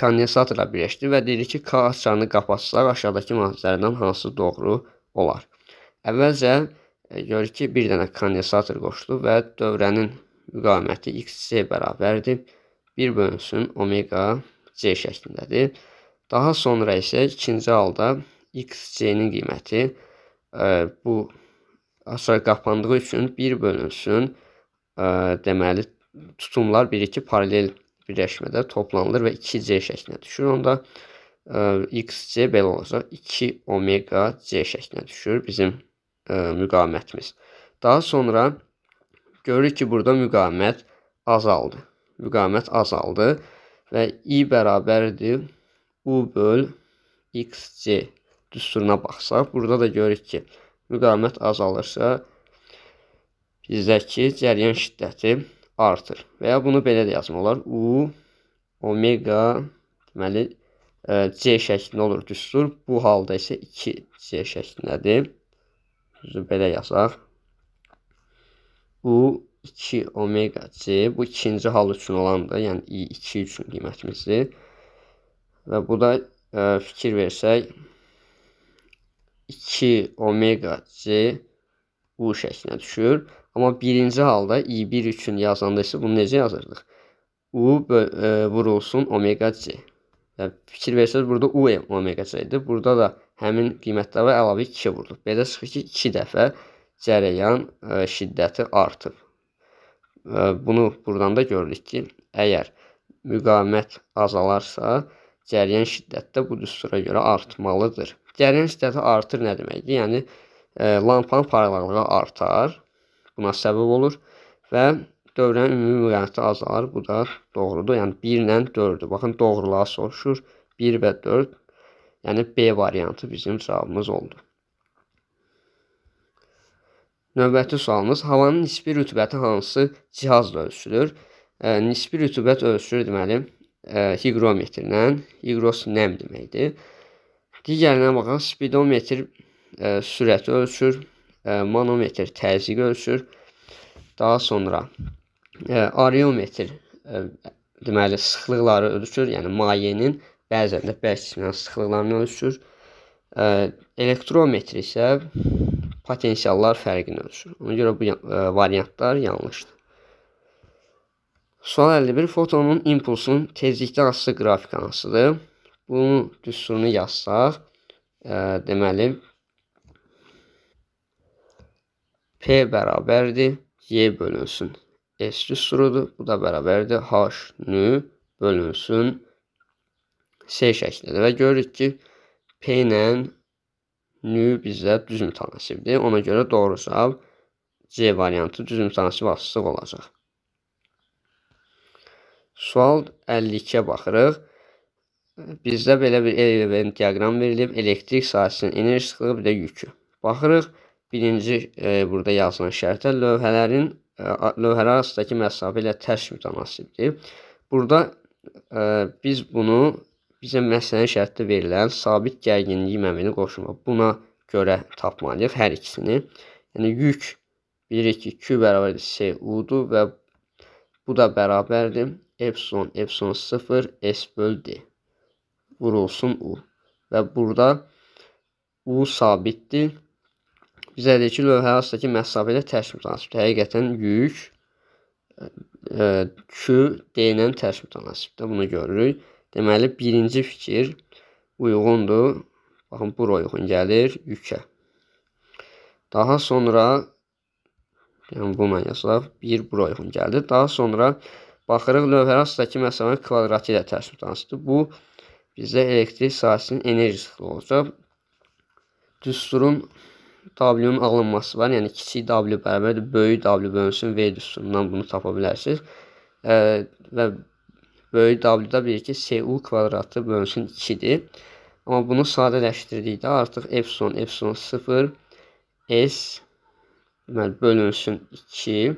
kondensatora birləşdi və deyir ki, K açarını qapatsaq aşağıdakı maddələrdən hansı doğru olar? Əvvəlcə e, görür ki, bir dənə kondensator qoşdu və dövrənin müqaviməti XC bərabərdir. 1 bölünsün omega C şəklindədir. Daha sonra isə ikinci halda XC-nin qiyməti ə, e, bu açar qapandığı üçün 1 bölünsün ə, e, deməli tutumlar bir-iki paralel birləşmədə toplanılır və 2C şəklinə düşür. Onda ə, e, XC belə olacaq 2 omega C şəklinə düşür bizim ə, müqavimətimiz. Daha sonra görürük ki, burada müqavimət azaldı. Müqavimət azaldı və i bərabərdir u böl xc düsturuna baxsaq, burada da görürük ki, müqavimət azalırsa, bizdəki cəryan şiddəti artır. Və ya bunu belə də yazmaq olar. U, omega, deməli, e, C şəklində olur düstur. Bu halda isə 2C şəklindədir. Düzü belə yazaq. U, 2 omega C. Bu ikinci hal üçün olandır. Yəni, I2 üçün qiymətimizdir. Və bu da ə, e, fikir versək, 2 omega C U şəklinə düşür. Amma birinci halda I1 üçün yazanda isə bunu necə yazırdıq? U e, vurulsun omega C. Və fikir versəz burada U omega C idi. Burada da həmin qiymətlərə əlavə 2 vurduq. Belə çıxır ki, 2 dəfə cərəyan e, şiddəti artıb. E, bunu buradan da gördük ki, əgər müqavimət azalarsa, cərəyan şiddəti də bu düstura görə artmalıdır. Gərinin şiddəti artır nə deməkdir? Yəni e, lampanın parlaqlığı artar, buna səbəb olur və dövrənin ümumi müqayiməti azalır. Bu da doğrudur. Yəni 1 ilə 4-dür. Baxın doğruluğa soruşur. 1 və 4. Yəni B variantı bizim cavabımız oldu. Növbəti sualımız havanın nisbi rütubəti hansı cihazla ölçülür? E, nisbi rütubət ölçülür deməli e, higrometrlə. Higros nem deməkdir. Digərinə baxaq, spidometr ə, e, sürəti ölçür, ə, e, manometr təzyiqi ölçür. Daha sonra ə, e, ariometr ə, deməli sıxlıqları ölçür, yəni mayenin bəzən də bərkitmə sıxlıqlarını ölçür. Ə, elektrometr isə potensiallar fərqini ölçür. Ona görə bu ə, variantlar yanlışdır. Sual 51 fotonun impulsunun tezlikdə asılı qrafikanasıdır. Bunun düsturunu yazsaq, ə, deməli P bərabərdir Y bölünsün. S düsturudur. Bu da bərabərdir H nü bölünsün S şəklində və görürük ki, P ilə nü bizdə düz mütənasibdir. Ona görə doğru cavab C variantı düz mütənasib asılıq olacaq. Sual 52-yə baxırıq bizdə belə bir EVM diaqram verilib. Elektrik sahəsinin enerji sıxlığı bir də yükü. Baxırıq, birinci e, burada yazılan şərtə lövhələrin e, lövhələr arasındakı məsafə ilə tərs mütənasibdir. Burada e, biz bunu bizə məsələnin şərtdə verilən sabit gərginlik məmini qoşulma. Buna görə tapmalıyıq hər ikisini. Yəni yük bilirik ki, Q bərabərdir SU-dur və bu da bərabərdir epsilon epsilon 0 S böl D vurulsun U. Və burada U sabitdir. Bizədəki lövhə arasındakı məsafə ilə tərsib transibdir. Həqiqətən yük ə, e, e, Q D ilə tərsib transibdir. Bunu görürük. Deməli, birinci fikir uyğundur. Baxın, bura uyğun gəlir yükə. Daha sonra yəni bu mən yazılaq 1 bura uyğun gəldi. Daha sonra baxırıq lövhə arasındakı məsafənin kvadratı ilə tərsib transibdir. Bu bizdə elektrik sahəsinin enerjisi olacaq. Düsturun W-nun alınması var. Yəni kiçik W bərabərdir böyük W bölünsün V düsturundan bunu tapa bilərsiniz. E, və böyük W-da bilir ki, SU kvadratı bölünsün 2-dir. Amma bunu sadələşdirdikdə artıq epsilon epsilon 0 S deməli bölünsün 2 e,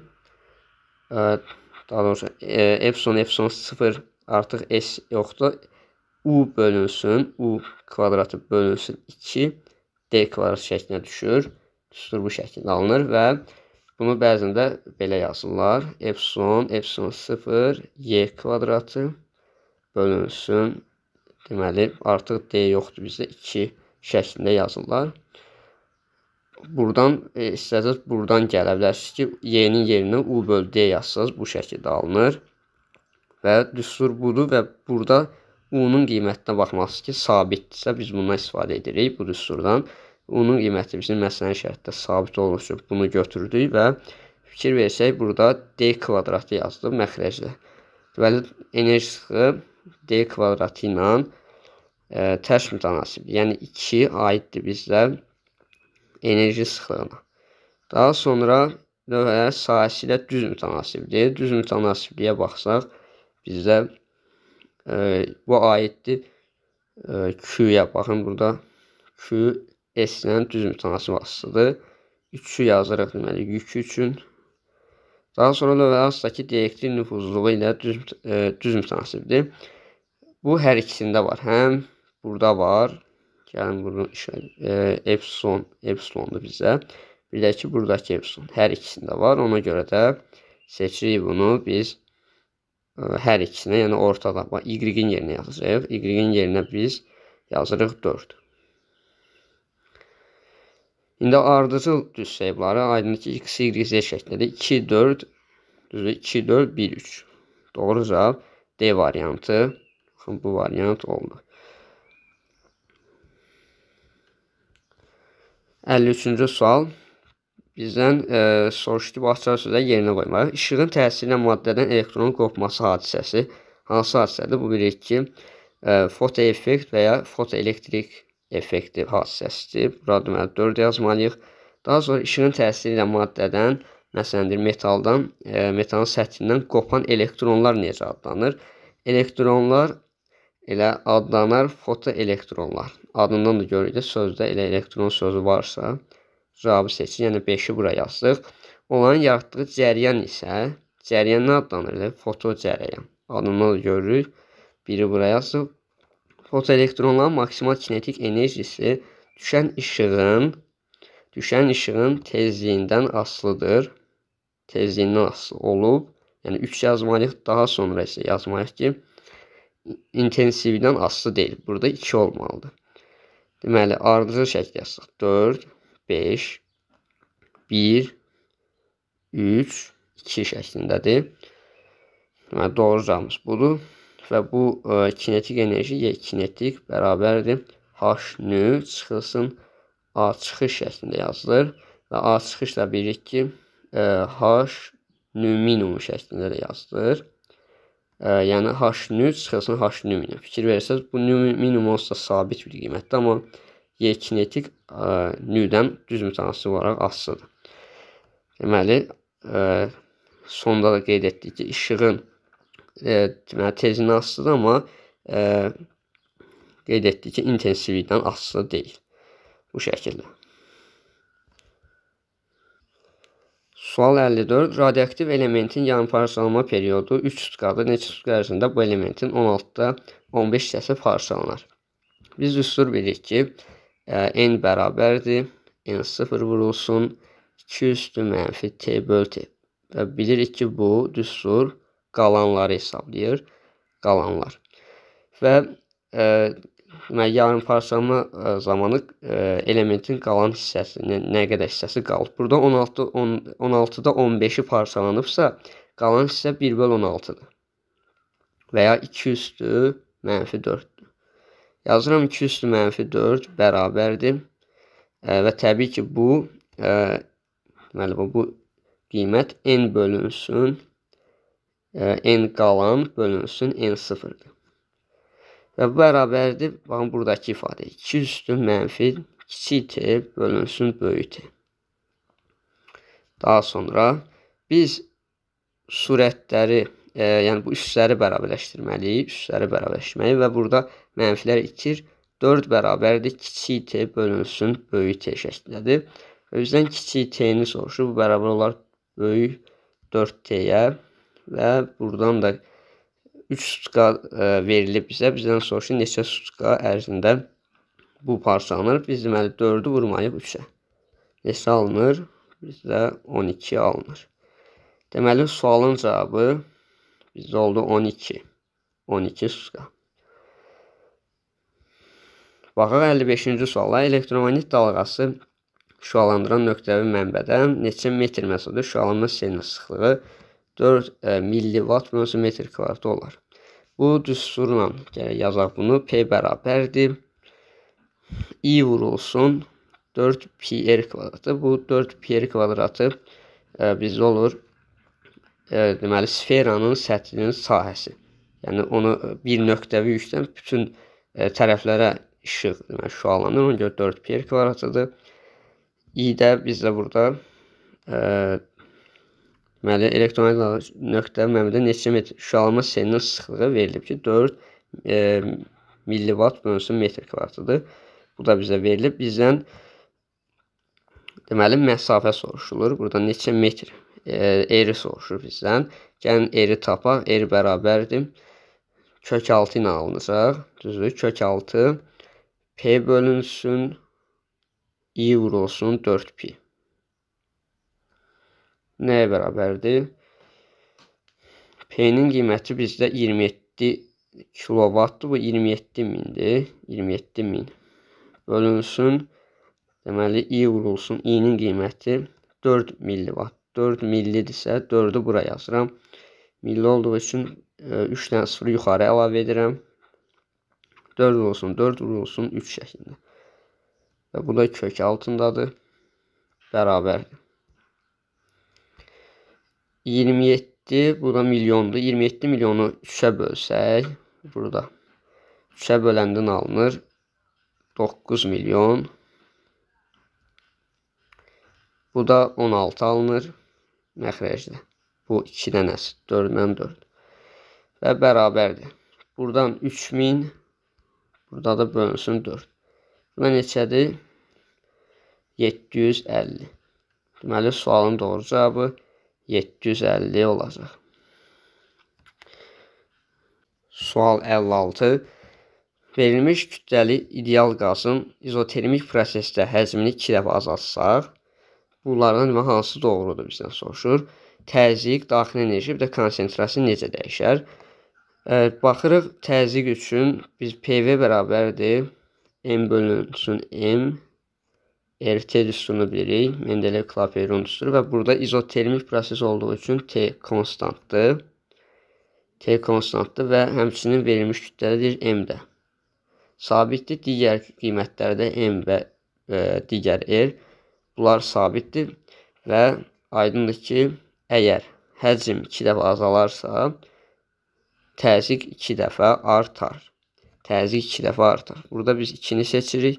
daha doğrusu e, epsilon epsilon 0 artıq S yoxdur u bölünsün, u kvadratı bölünsün 2 d kvadrat şəklinə düşür. Düstur bu şəkildə alınır və bunu bəzində belə yazırlar. Epsilon, epsilon 0, y kvadratı bölünsün. Deməli, artıq d yoxdur bizdə 2 şəklində yazırlar. Buradan e, istəyəcəz buradan gələ bilərsiniz ki, y-nin yerinə u böl d yazsanız bu şəkildə alınır. Və düstur budur və burada U-nun qiymətinə baxmalısınız ki, sabitdirsə biz bundan istifadə edirik bu düsturdan. U-nun qiyməti bizim məsələn şərtdə sabit olunsun. Bunu götürdük və fikir versək burada D kvadratı yazdı məxrəcdə. Deməli enerji çıxıb D kvadratı ilə ə, e, tərs mütənasib. Yəni 2 aiddir bizdə enerji sıxlığına. Daha sonra növə sahəsi ilə düz mütənasibdir. Düz mütənasibliyə baxsaq bizdə bu aiddir. E, Q-yə baxın burada. Q S-lə düz mütənasib asılıdır. 3-ü yazırıq deməli yükü üçün. Daha sonra lövhə arasındakı direktiv nüfuzluğu ilə düz, ə, e, düz mütənasibdir. Bu hər ikisində var. Həm burada var. Gəlin bunu e, epsilon, epsilondur bizə. Bir də ki, buradakı epsilon. Hər ikisində var. Ona görə də seçirik bunu biz hər ikisinə, yəni ortalama y-in yerinə yazacağıq. Y-in yerinə biz yazırıq 4. İndi ardıcıl düz sayıbları aydındır ki, x, y, z şəklindədir. 2, 4, düzdür, 2, 4, 1, 3. Doğru cavab D variantı. Baxın, bu variant oldu. 53-cü sual bizdən e, soruşdu bu açar sözə yerinə qoymaq. İşığın təsiri ilə maddədən elektronun qopması hadisəsi hansı hadisədir? Bu bilirik ki, e, fotoeffekt və ya fotoelektrik effekti hadisəsidir. Burada deməli 4 yazmalıyıq. Daha sonra işığın təsiri ilə maddədən, məsələn, metaldan, e, metalın səthindən qopan elektronlar necə adlanır? Elektronlar elə adlanar fotoelektronlar. Adından da görürük də sözdə elə elektron sözü varsa, cavabı seçdik. Yəni 5-i bura yazsaq. Onların yaratdığı cəryan isə cəryan nə adlanır? Foto cəryan. Adını görürük. Biri bura yazsaq. Fotoelektronların maksimal kinetik enerjisi düşən işığın düşən işığın tezliyindən asılıdır. Tezliyindən asılı olub. Yəni 3 yazmalıyıq. Daha sonra isə yazmalıyıq ki, intensivdən asılı deyil. Burada 2 olmalıdır. Deməli, ardıcıl şəkil yazsaq 4 5, 1, 3, 2 şəklindədir. Deməli, doğru cavabımız budur. Və bu ə, e, kinetik enerji Y kinetik bərabərdir. H nü çıxılsın A çıxış şəklində yazılır. Və A çıxışla bilirik ki, ə, e, H nü minimum şəklində də yazılır. Ə, e, yəni H nü çıxılsın H nü minimum. Fikir verirsəz, bu nü minimum olsa sabit bir qiymətdir, amma kinetik e, nüdən düz mütənasib olaraq azsıdır. Deməli, ə, e, sonda da qeyd etdik ki, işığın ə, e, deməli, tezini azsıdır, amma ə, qeyd etdik ki, intensivlikdən azsı deyil. Bu şəkildə. Sual 54. Radioaktiv elementin yarım parçalanma periodu 3 sutqada neçə sutq ərzində bu elementin 16-da 15 hissəsi parçalanır. Biz üsul bilirik ki, n bərabərdir. n 0 vurulsun. 2 üstü mənfi t böl t. Və bilirik ki, bu düstur qalanları hesablayır. Qalanlar. Və e, yarım parçalama e, zamanı e, elementin qalan hissəsinin nə qədər hissəsi qalıb. Burada 16, 10, 16-da 15-i parçalanıbsa, qalan hissə 1 böl 16-dır. Və ya 2 üstü mənfi 4-dür. Yazıram 2 üstü mənfi 4 bərabərdir. Ə, və təbii ki, bu, ə, deməli, bu qiymət n bölünsün, ə, n qalan bölünsün n sıfırdır. Və bu bərabərdir, baxın, buradakı ifadə 2 üstü mənfi kiçik t bölünsün böyük t. Daha sonra biz surətləri e, yəni bu üstləri bərabərləşdirməliyik, üstləri bərabərləşməyi və burada mənfilər 2 4 bərabərdir kiçik t bölünsün böyük t şəklindədir. O yüzden kiçik t-ni soruşur. Bu bərabər olar böyük 4t-yə və buradan da 3 sutka e, verilib bizə. Bizdən soruşur neçə sutka ərzində bu parçalanır. Biz deməli 4-ü vurmalıyıq 3-ə. Neçə alınır? Bizdə 12 alınır. Deməli sualın cavabı Bizdə oldu 12. 12 sutka. Baxaq 55-ci suala. Elektromanit dalğası şüalandıran nöqtəvi mənbədən neçə metr məsafədə şüalanma selinin sıxlığı 4 e, millivat bölüsü metr kvadratı olar. Bu düsturla yazaq bunu. P bərabərdir. I vurulsun 4 pi r kvadratı. Bu 4 pi r kvadratı e, bizdə olur deməli sferanın səthinin sahəsi. Yəni onu bir nöqtəvi yükdən bütün tərəflərə işıq deməli şüalanır. Ona görə 4 pi kvadratıdır. İ-də biz də burada ə, deməli elektromanyetik nöqtə mənbədə neçə metr şüalanma seninin sıxlığı verilib ki, 4 e, millivat bölünsün metr kvadratıdır. Bu da bizə verilib. Bizdən deməli məsafə soruşulur. Burada neçə metr eri soruşur bizdən. Gəlin eri tapaq. Eri bərabərdir. Kök 6 ilə alınacaq. Düzdür. Kök 6 P bölünsün. i vurulsun 4pi. Nəyə bərabərdir? P-nin qiyməti bizdə 27 kilovatdır. Bu 27 mindir. 27 min. Bölünsün. Deməli, i vurulsun. i-nin qiyməti 4 millivat. 4 millidirsə, 4-ü bura yazıram. Milli olduğu üçün 3 dənə 0 yuxarı əlavə edirəm. 4 vurulsun, 4 vurulsun 3 şəklində. Və bu da kök altındadır. Bərabərdir. 27, bu da milyondur. 27 milyonu 3-ə bölsək, burada 3-ə böləndən alınır. 9 milyon. Bu da 16 alınır məxrəcdə. Bu 2 dənəsi 4-dən 4 və bərabərdir. Buradan 3000 burada da bölünsün 4. Buna neçədir? 750. Deməli sualın doğru cavabı 750 olacaq. Sual 56. Verilmiş kütləli ideal qazın izotermik prosesdə həcmini 2 dəfə azaltsaq, Bunlardan demə hansı doğrudur bizdən soruşur. Təzyiq, daxili enerji, bir də konsentrasiya necə dəyişər? Ə, e, baxırıq təzyiq üçün biz PV bərabərdir m bölünsün m RT düsturunu bilirik. Mendeleev Clapeyron düsturu və burada izotermik proses olduğu üçün T konstantdır. T konstantdır və həmçinin verilmiş kütlədir M-də. Sabitdir digər qiymətlərdə M və ə, e, digər R. Bunlar sabitdir və aydındır ki, əgər həcm 2 dəfə azalarsa, təzyiq 2 dəfə artar. Təzyiq 2 dəfə artar. Burada biz 2-ni seçirik.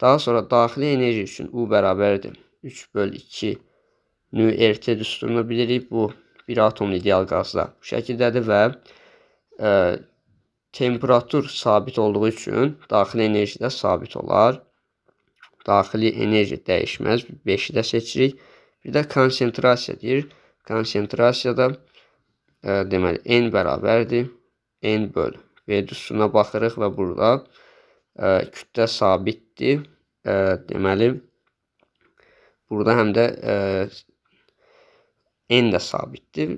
Daha sonra daxili enerji üçün U bərabərdir. 3 böl 2 nü RT düsturunu bilirik. Bu, bir atomlu ideal qazda bu şəkildədir və ə, e, temperatur sabit olduğu üçün daxili enerji də sabit olar daxili enerji dəyişməz. 5-i də seçirik. Bir də konsentrasiya deyir. Konsentrasiyada ə, e, deməli n bərabərdir n böl vedusuna baxırıq və burada ə, e, kütlə sabitdir. Ə, e, deməli burada həm də ə, n də sabitdir.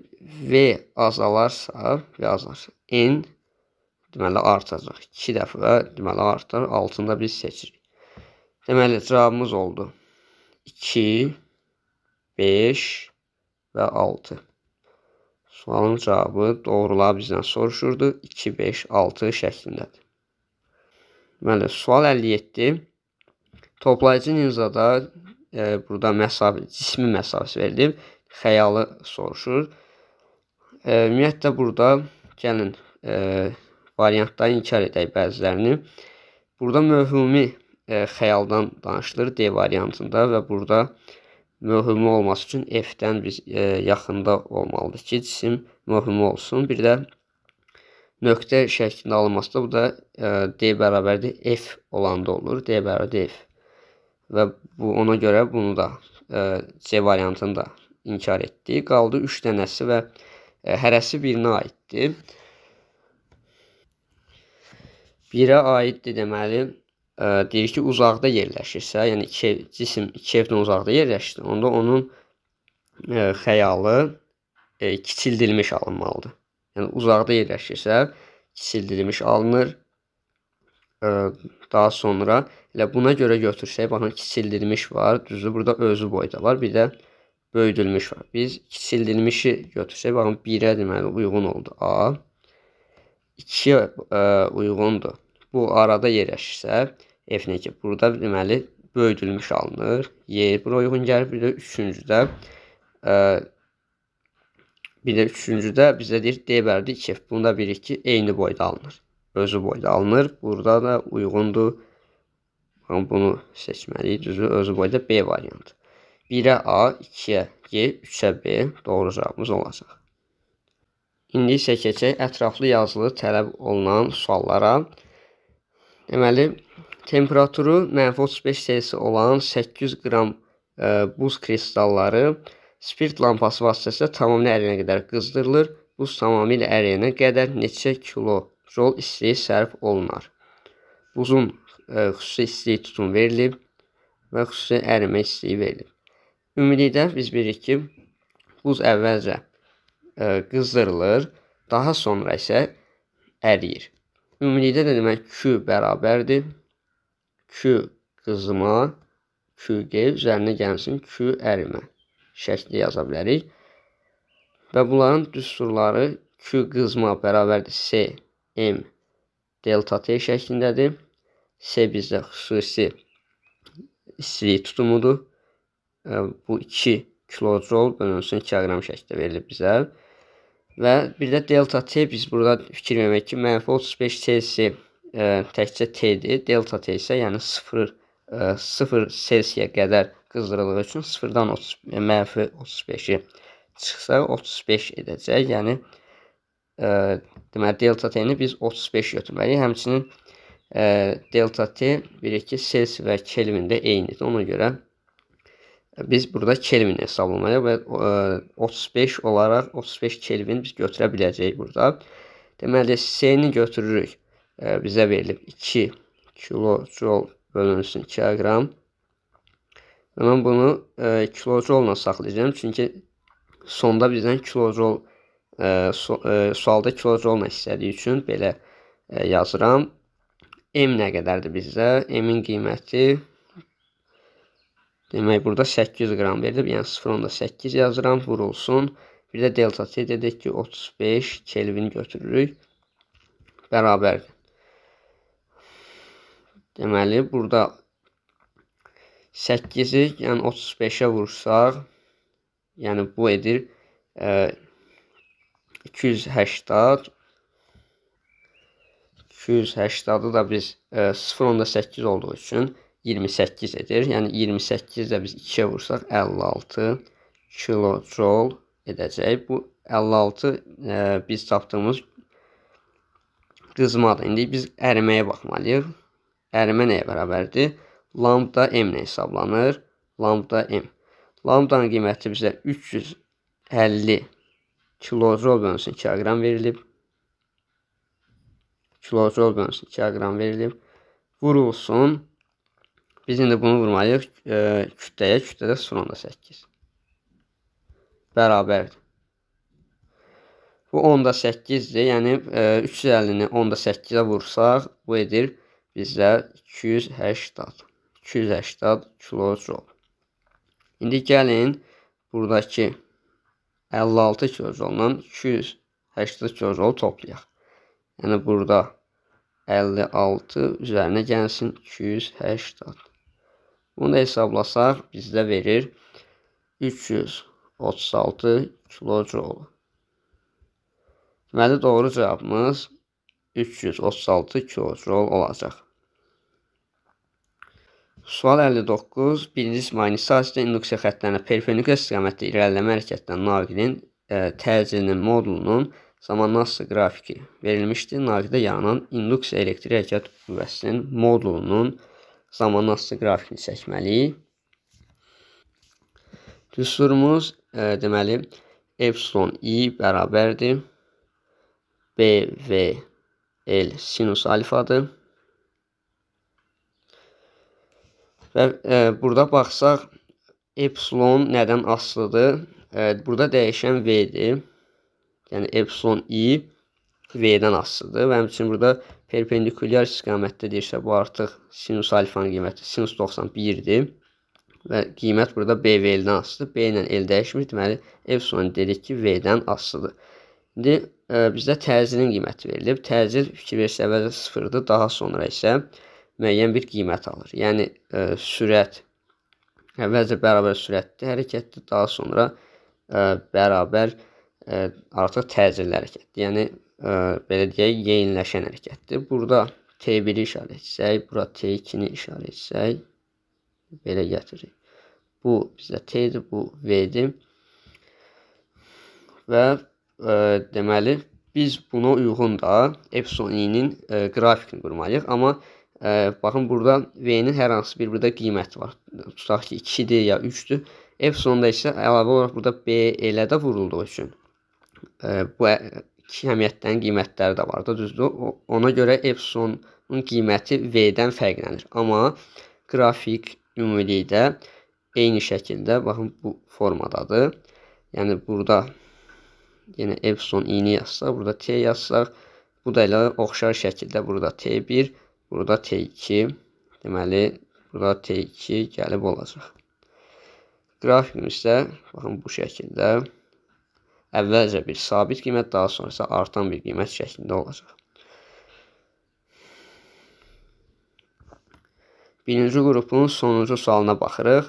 v azalarsa, v azalarsa n deməli artacaq. 2 dəfə deməli artar. Altında biz seçirik. Deməli cavabımız oldu. 2, 5 və 6. Sualın cavabı doğrular bizdən soruşurdu. 2, 5, 6 şəklindədir. Deməli, sual 57. Toplayıcı ninzada e, burada məsafə, cismi məsafəsi verilib. Xəyalı soruşur. E, ümumiyyətlə, burada gəlin e, variantları inkar edək bəzilərini. Burada mövhumi ə, e, xəyaldan danışılır D variantında və burada möhümü olması üçün F-dən biz ə, e, yaxında olmalıdır ki, cisim möhümü olsun. Bir də nöqtə şəklində alınması da bu da ə, e, D bərabərdir F olanda olur. D bərabərdir F. Və bu ona görə bunu da ə, C variantını da inkar etdi. Qaldı 3 dənəsi və ə, hərəsi birinə aiddir. 1-ə aiddir deməli deyir ki, uzaqda yerləşirsə, yəni iki ev, cisim iki evdən uzaqda yerləşir, onda onun ə, xəyalı ə, e, kiçildilmiş alınmalıdır. Yəni uzaqda yerləşirsə, kiçildilmiş alınır. Ə, daha sonra elə buna görə götürsək, baxın kiçildilmiş var, düzdür? Burada özü boyda var, bir də böyüdülmüş var. Biz kiçildilmişi götürsək, baxın 1-ə deməli uyğun oldu A. 2 uyğundur. Bu arada yerləşirsə, F necə? Burada deməli böyüdülmüş alınır. Y bura uyğun gəlir. Bir də üçüncüdə ə, e, bir də üçüncüdə bizə deyir D bərdi 2F. Bunda 1-2 eyni boyda alınır. Özü boyda alınır. Burada da uyğundur. Baxın, bunu seçməliyik. Düzü özü boyda B variantı. 1-ə A, 2-yə Y, 3-ə B doğru cavabımız olacaq. İndi isə keçək ətraflı yazılı tələb olunan suallara. Deməli, Temperaturu -35 selsi olan 800 qram ə, e, buz kristalları spirt lampası vasitəsilə tamamilə əriyənə qədər qızdırılır. Buz tamamilə əriyənə qədər neçə kilo rol istiyi sərf olunar. Buzun ə, e, xüsusi istilik tutum verilib və xüsusi ərimə istiyi verilib. Ümumilikdə biz bilirik ki, buz əvvəlcə ə, e, qızdırılır, daha sonra isə əriyir. Ümumilikdə də demək Q bərabərdir Q qızıma, QG üzərinə gəlsin Q ərimə şəkli yaza bilərik. Və bunların düsturları Q qızma bərabərdir C, M, delta T şəklindədir. C bizdə xüsusi istilik tutumudur. Bu 2 kilojol bölünsün 2 qram şəklində verilib bizə. Və bir də delta T biz burada fikir vermək ki, mənfi 35 Celsius ə, təkcə T-dir. Delta T isə yəni 0 ə, 0 selsiyə qədər qızdırılığı üçün 0-dan 30 mənfi 35-i çıxsa 35 edəcək. Yəni ə, deməli delta t-ni biz 35 götürməliyik. Həmçinin ə, delta t 1-2 Selsi və Kelvində eynidir. Ona görə biz burada Kelvin hesablamalıyıq və ə, 35 olaraq 35 Kelvin biz götürə biləcəyik burada. Deməli C-ni götürürük bizə verilib 2 kilo col bölünsün 2 gram. Və mən bunu e, kilocolla saxlayacağam. Çünki sonda bizdən kilocol e, so, e, sualda kilocolla istədiyi üçün belə e, yazıram. M nə qədərdir bizdə? M-in qiyməti demək burada 8 qram verilib. Yəni 0.8 yazıram, vurulsun. Bir də delta T dedik ki, 35 Kelvin götürürük. Bərabərdir. Deməli, burada 8-i, yəni 35-ə vursaq, yəni bu edir ə, 280. 280-ı da biz 0.8 e, olduğu üçün 28 edir. Yəni 28 də biz 2-yə vursaq 56 kilojol edəcək. Bu 56 ə, e, biz tapdığımız qızmadır. İndi biz əriməyə baxmalıyıq ərmə nəyə bərabərdir? Lambda m ilə hesablanır. Lambda m. Lambdanın qiyməti bizə 350 kilojol bölünsün kiloqram verilib. Kilojol bölünsün kiloqram verilib. Vurulsun. Biz indi bunu vurmalıyıq e, kütləyə, kütlədə 0.8. Bərabərdir. Bu 10.8-dir, yəni e, 350-ni 10.8-ə vursaq, bu edir 0.8 bizə 280 280 kilojoul. İndi gəlin buradakı 56 kilojolla 280 kilojoulu toplayaq. Yəni burada 56 üzərinə gəlsin 280. Bunu da hesablasaq bizdə verir 336 kilojoul. Deməli doğru cavabımız 336 kilojoul olacaq. Sual 59. Birinci İsmailin sadəcə induksiya xəttlərinə perpendicular istiqamətdə irəliləmə hərəkətindən naviqin e, təcilinin modulunun zamanlası qrafiki verilmişdir. Naviqdə yaranan induksiya elektrik hərəkət qüvvəsinin modulunun zamanlası qrafikini çəkməliyik. Düsturumuz e, deməli epsilon i bərabərdir BVL sinus alfadır. Və ə, e, burada baxsaq epsilon nədən asılıdır? Ə, e, burada dəyişən v-dir. Yəni epsilon i v-dən asılıdır. Və həmçinin burada perpendikulyar istiqamətdədirsə bu artıq sinus alfanın qiyməti sinus 91-dir. Və qiymət burada BV-dən asılıdır. B ilə el dəyişmir. Deməli epsilon dedik ki, V-dən asılıdır. İndi ə, e, bizdə təzilin qiyməti verilib. Təzil fikir versiyə əvvəlcə 0-dır, daha sonra isə 0.5 müəyyən bir qiymət alır. Yəni ə, e, sürət əvvəlcə hə, bərabər sürətli hərəkətdir, daha sonra ə, e, bərabər ə, e, artıq təcilli hərəkətdir. Yəni ə, belə deyək, yeyinləşən hərəkətdir. Burada T1-i işarə etsək, bura T2-ni işarə etsək, belə gətiririk. Bu bizdə T-dir, bu V-dir. Və ə, deməli biz buna uyğun da epsilon i-nin grafikini qurmalıyıq, amma Ə, baxın burada V-nin hər hansı bir burada qiyməti var. Tutaq ki 2-dir ya 3-dür. Epsilonda isə əlavə olaraq burada B elə də vurulduğu üçün e, ə, bu iki həmiyyətlərin qiymətləri də var da düzdür. O, ona görə epsilonun qiyməti V-dən fərqlənir. Amma qrafik ümumilikdə eyni şəkildə baxın bu formadadır. Yəni burada yenə epsilon i-ni yazsaq, burada t yazsaq, bu da elə oxşar şəkildə burada t1 Burada T2. Deməli, burada T2 gəlib olacaq. Qrafimizdə, baxın, bu şəkildə əvvəlcə bir sabit qiymət, daha sonra isə artan bir qiymət şəklində olacaq. Birinci qrupun sonuncu sualına baxırıq.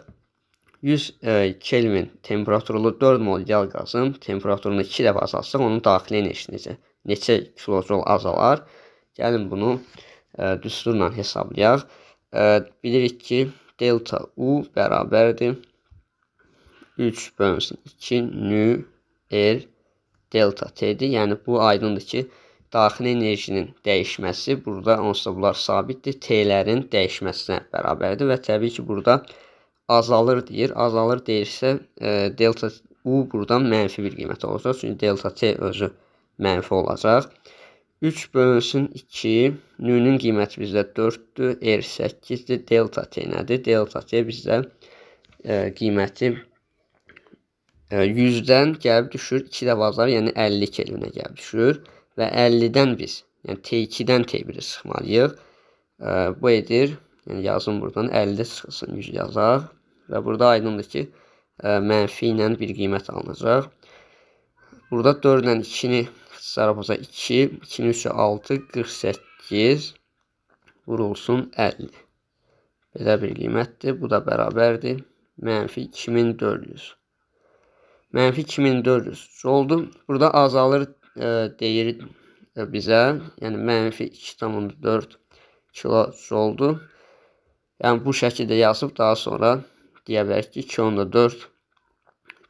100 e, Kelvin temperaturlu 4 mol yağ qazın temperaturunu 2 dəfə azaltsaq, onun daxili enerjisi necə? Neçə kilojol azalar? Gəlin bunu düsturla hesablayaq. Bilirik ki, delta u bərabərdir 3 bölünsün 2 nü r delta t-dir. Yəni bu aydındır ki, daxili enerjinin dəyişməsi burada onsuz bunlar sabitdir. T-lərin dəyişməsinə bərabərdir və təbii ki, burada azalır deyir. Azalır deyirsə e, delta u buradan mənfi bir qiymət olacaq. Çünki delta t özü mənfi olacaq. 3 bölünsün 2, nünün qiyməti bizdə 4-dür, r 8-dir, delta t nədir? Delta t bizdə e, qiyməti e, 100-dən gəlib düşür, 2 də bazar, yəni 50 kelvinə gəlib düşür və 50-dən biz, yəni t2-dən t1-i sıxmalıyıq. E, bu edir, yəni yazın buradan 50 çıxılsın, 100 yazaq və burada aydındır ki, e, mənfi ilə bir qiymət alınacaq. Burada 4 ilə 2-ni Sarımıza 2, 2-nin 3-ü 6, 48 vurulsun 50. Belə bir qiymətdir. Bu da bərabərdir. Mənfi 2400. Mənfi 2400 oldu. Burada azalır e, deyir e, bizə. Yəni, mənfi 2,4 kilo oldu. Yəni, bu şəkildə yazıb daha sonra deyə bilərik ki, 2,4 kilo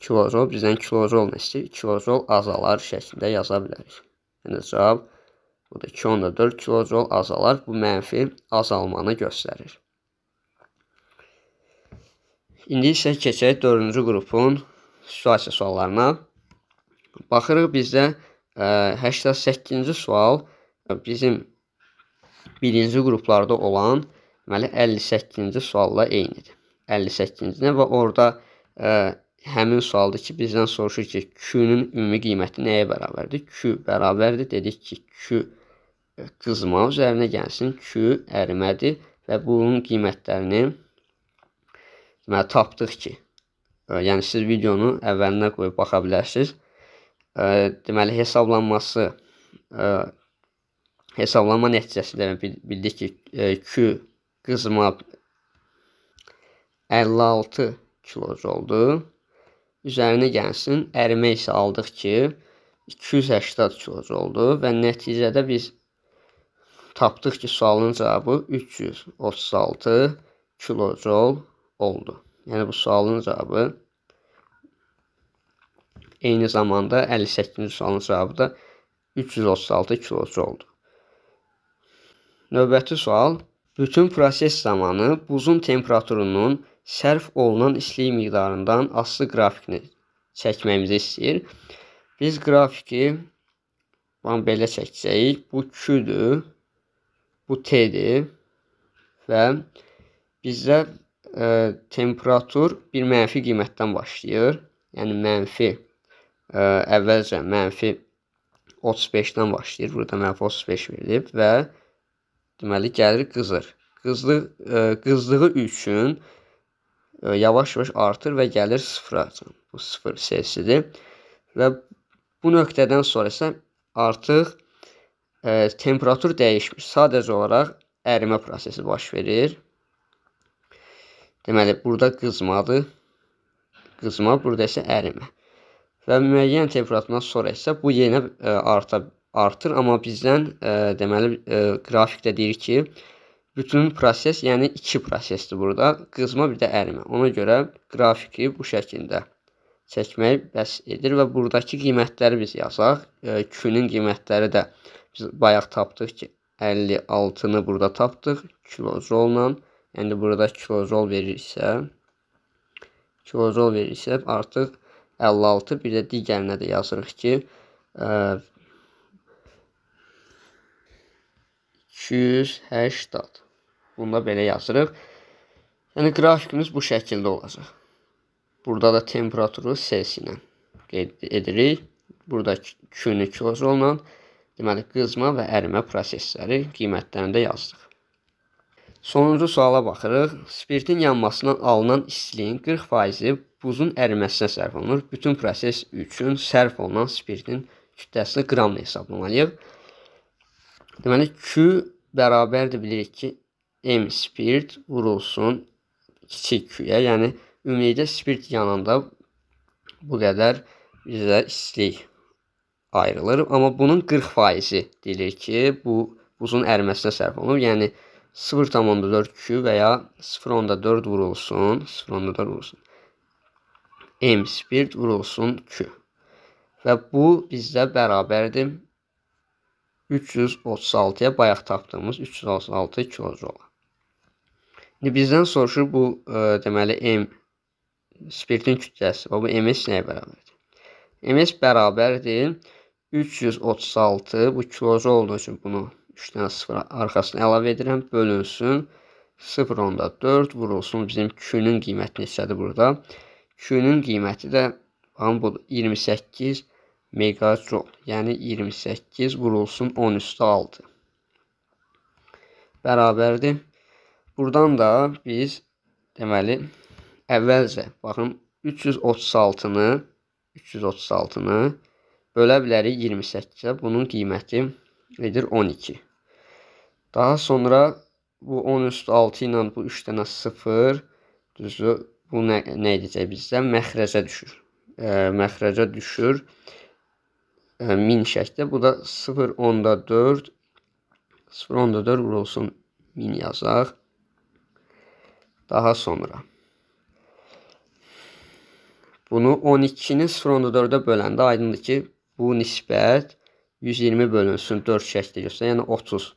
kilojol bizdən yəni kilojolunu istəyir. Kilojol azalar şəklində yaza bilərik. Yəni cavab budur. 2 onda 4 kilojol azalar. Bu mənfi azalmanı göstərir. İndi isə keçək 4-cü qrupun situasiya suallarına. Baxırıq bizdə 88-ci e, sual e, bizim birinci qruplarda olan deməli 58-ci sualla eynidir. 58-cinə və orada e, həmin sualdır ki, bizdən soruşur ki, Q-nun ümumi qiyməti nəyə bərabərdir? Q bərabərdir. Dedik ki, Q e, qızma üzərinə gəlsin, Q ərimədir və bunun qiymətlərini deməli tapdıq ki, e, yəni siz videonu əvvəlinə qoyub baxa bilərsiniz. E, deməli hesablanması hesablanma nəticəsində bildik ki, Q qızma 56 kilojouldur üzərinə gəlsin. Ərimə isə aldıq ki, 280 kiloc oldu və nəticədə biz tapdıq ki, sualın cavabı 336 kilocol oldu. Yəni bu sualın cavabı eyni zamanda 58-ci sualın cavabı da 336 kilocoldu. Növbəti sual Bütün proses zamanı buzun temperaturunun sərf olunan işlik miqdarından asılı qrafikini çəkməyimizi istəyir. Biz qrafiki bunu belə çəkəcəyik. Bu Q-dür, bu T-dir və bizdə ə, e, temperatur bir mənfi qiymətdən başlayır. Yəni mənfi ə, e, əvvəlcə mənfi 35-dən başlayır. Burada mənfi 35 verilib və deməli gəlir qızır. Qızlı ə, e, qızlığı üçün yavaş-yavaş e, artır və gəlir sıfıra. Bu sıfır selsidir. Və bu nöqtədən sonra isə artıq ə, e, temperatur dəyişmir. Sadəcə olaraq ərimə prosesi baş verir. Deməli, burada qızmadır. Qızma, burada isə ərimə. Və müəyyən temperaturdan sonra isə bu yenə ə, e, arta, artır, amma bizdən ə, deməli ə, qrafikdə deyir ki, Bütün proses, yəni iki prosesdir burada. Qızma bir də ərimə. Ona görə qrafiki bu şəkildə çəkmək bəs edir və buradakı qiymətləri biz yazaq. E, Künün qiymətləri də biz bayaq tapdıq ki, 56-nı burada tapdıq kilojolla. Yəni burada kilojol verirsə, kilojol verirsə artıq 56 bir də digərinə də yazırıq ki, e, 280 Bunu da belə yazırıq. Yəni qrafikimiz bu şəkildə olacaq. Burada da temperaturu Celsius ilə qeyd edirik. Burada künü kilojolla, deməli qızma və ərimə prosesləri qiymətlərini də yazdıq. Sonuncu suala baxırıq. Spirtin yanmasından alınan istiliyin 40% buzun əriməsinə sərf olunur. Bütün proses üçün sərf olunan spirtin kütləsini qramla hesablamalıyıq. Deməli Q bərabərdir bilirik ki M spirt vurulsun kiçik küyə. Yəni ümumilikdə spirt yananda bu qədər bizə istilik ayrılır. Amma bunun 40%-i deyilir ki, bu buzun əriməsinə sərf olunur. Yəni 0.4 Q və ya 0.4 vurulsun, 0.4 vurulsun. M spirt vurulsun Q. Və bu bizdə bərabərdir 336-ya bayaq tapdığımız 336 kilojola. İndi bizdən soruşur bu ə, e, deməli m spirtin kütləsi və bu ms nəyə bərabərdir? ms bərabərdir 336 bu kilojoul olduğu üçün bunu 3 dənə 0 arxasına əlavə edirəm, bölünsün 0.4 vurulsun bizim Q-nün qiyməti neçədir burada? Q-nün qiyməti də baxın budur 28 megajoul, yəni 28 vurulsun 10 üstü 6 bərabərdir Burdan da biz deməli əvvəlcə baxın 336-nı 336-nı bölə bilərik 28-ə. Bunun qiyməti edir 12. Daha sonra bu 10 üstü 6 ilə bu 3 dənə 0 düzü bu nə, nə edəcək bizdə? Məxrəcə düşür. E, məxrəcə düşür. E, min şəkdə. Bu da 0.4 0.4 vurulsun min yazaq daha sonra. Bunu 12-ni 0.4-də böləndə aydındır ki, bu nisbət 120 bölünsün 4 şəkli göstərir. Yəni 30.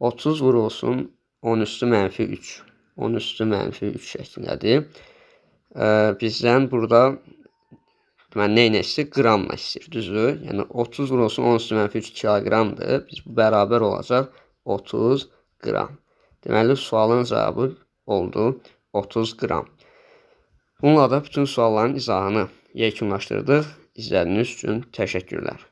30 vurulsun 10 üstü mənfi 3. 10 üstü mənfi 3 şəklindədir. Ə, bizdən burada deməli, neynə istəyir? Qramla istəyir, düzdür? Yəni 30 vurulsun 10 üstü mənfi 3 kiloqramdır. Biz bu bərabər olacaq 30 qram. Deməli, sualın cavabı oldu 30 qram. Bununla da bütün sualların izahını yekunlaşdırdıq. İzlədiyiniz üçün təşəkkürlər.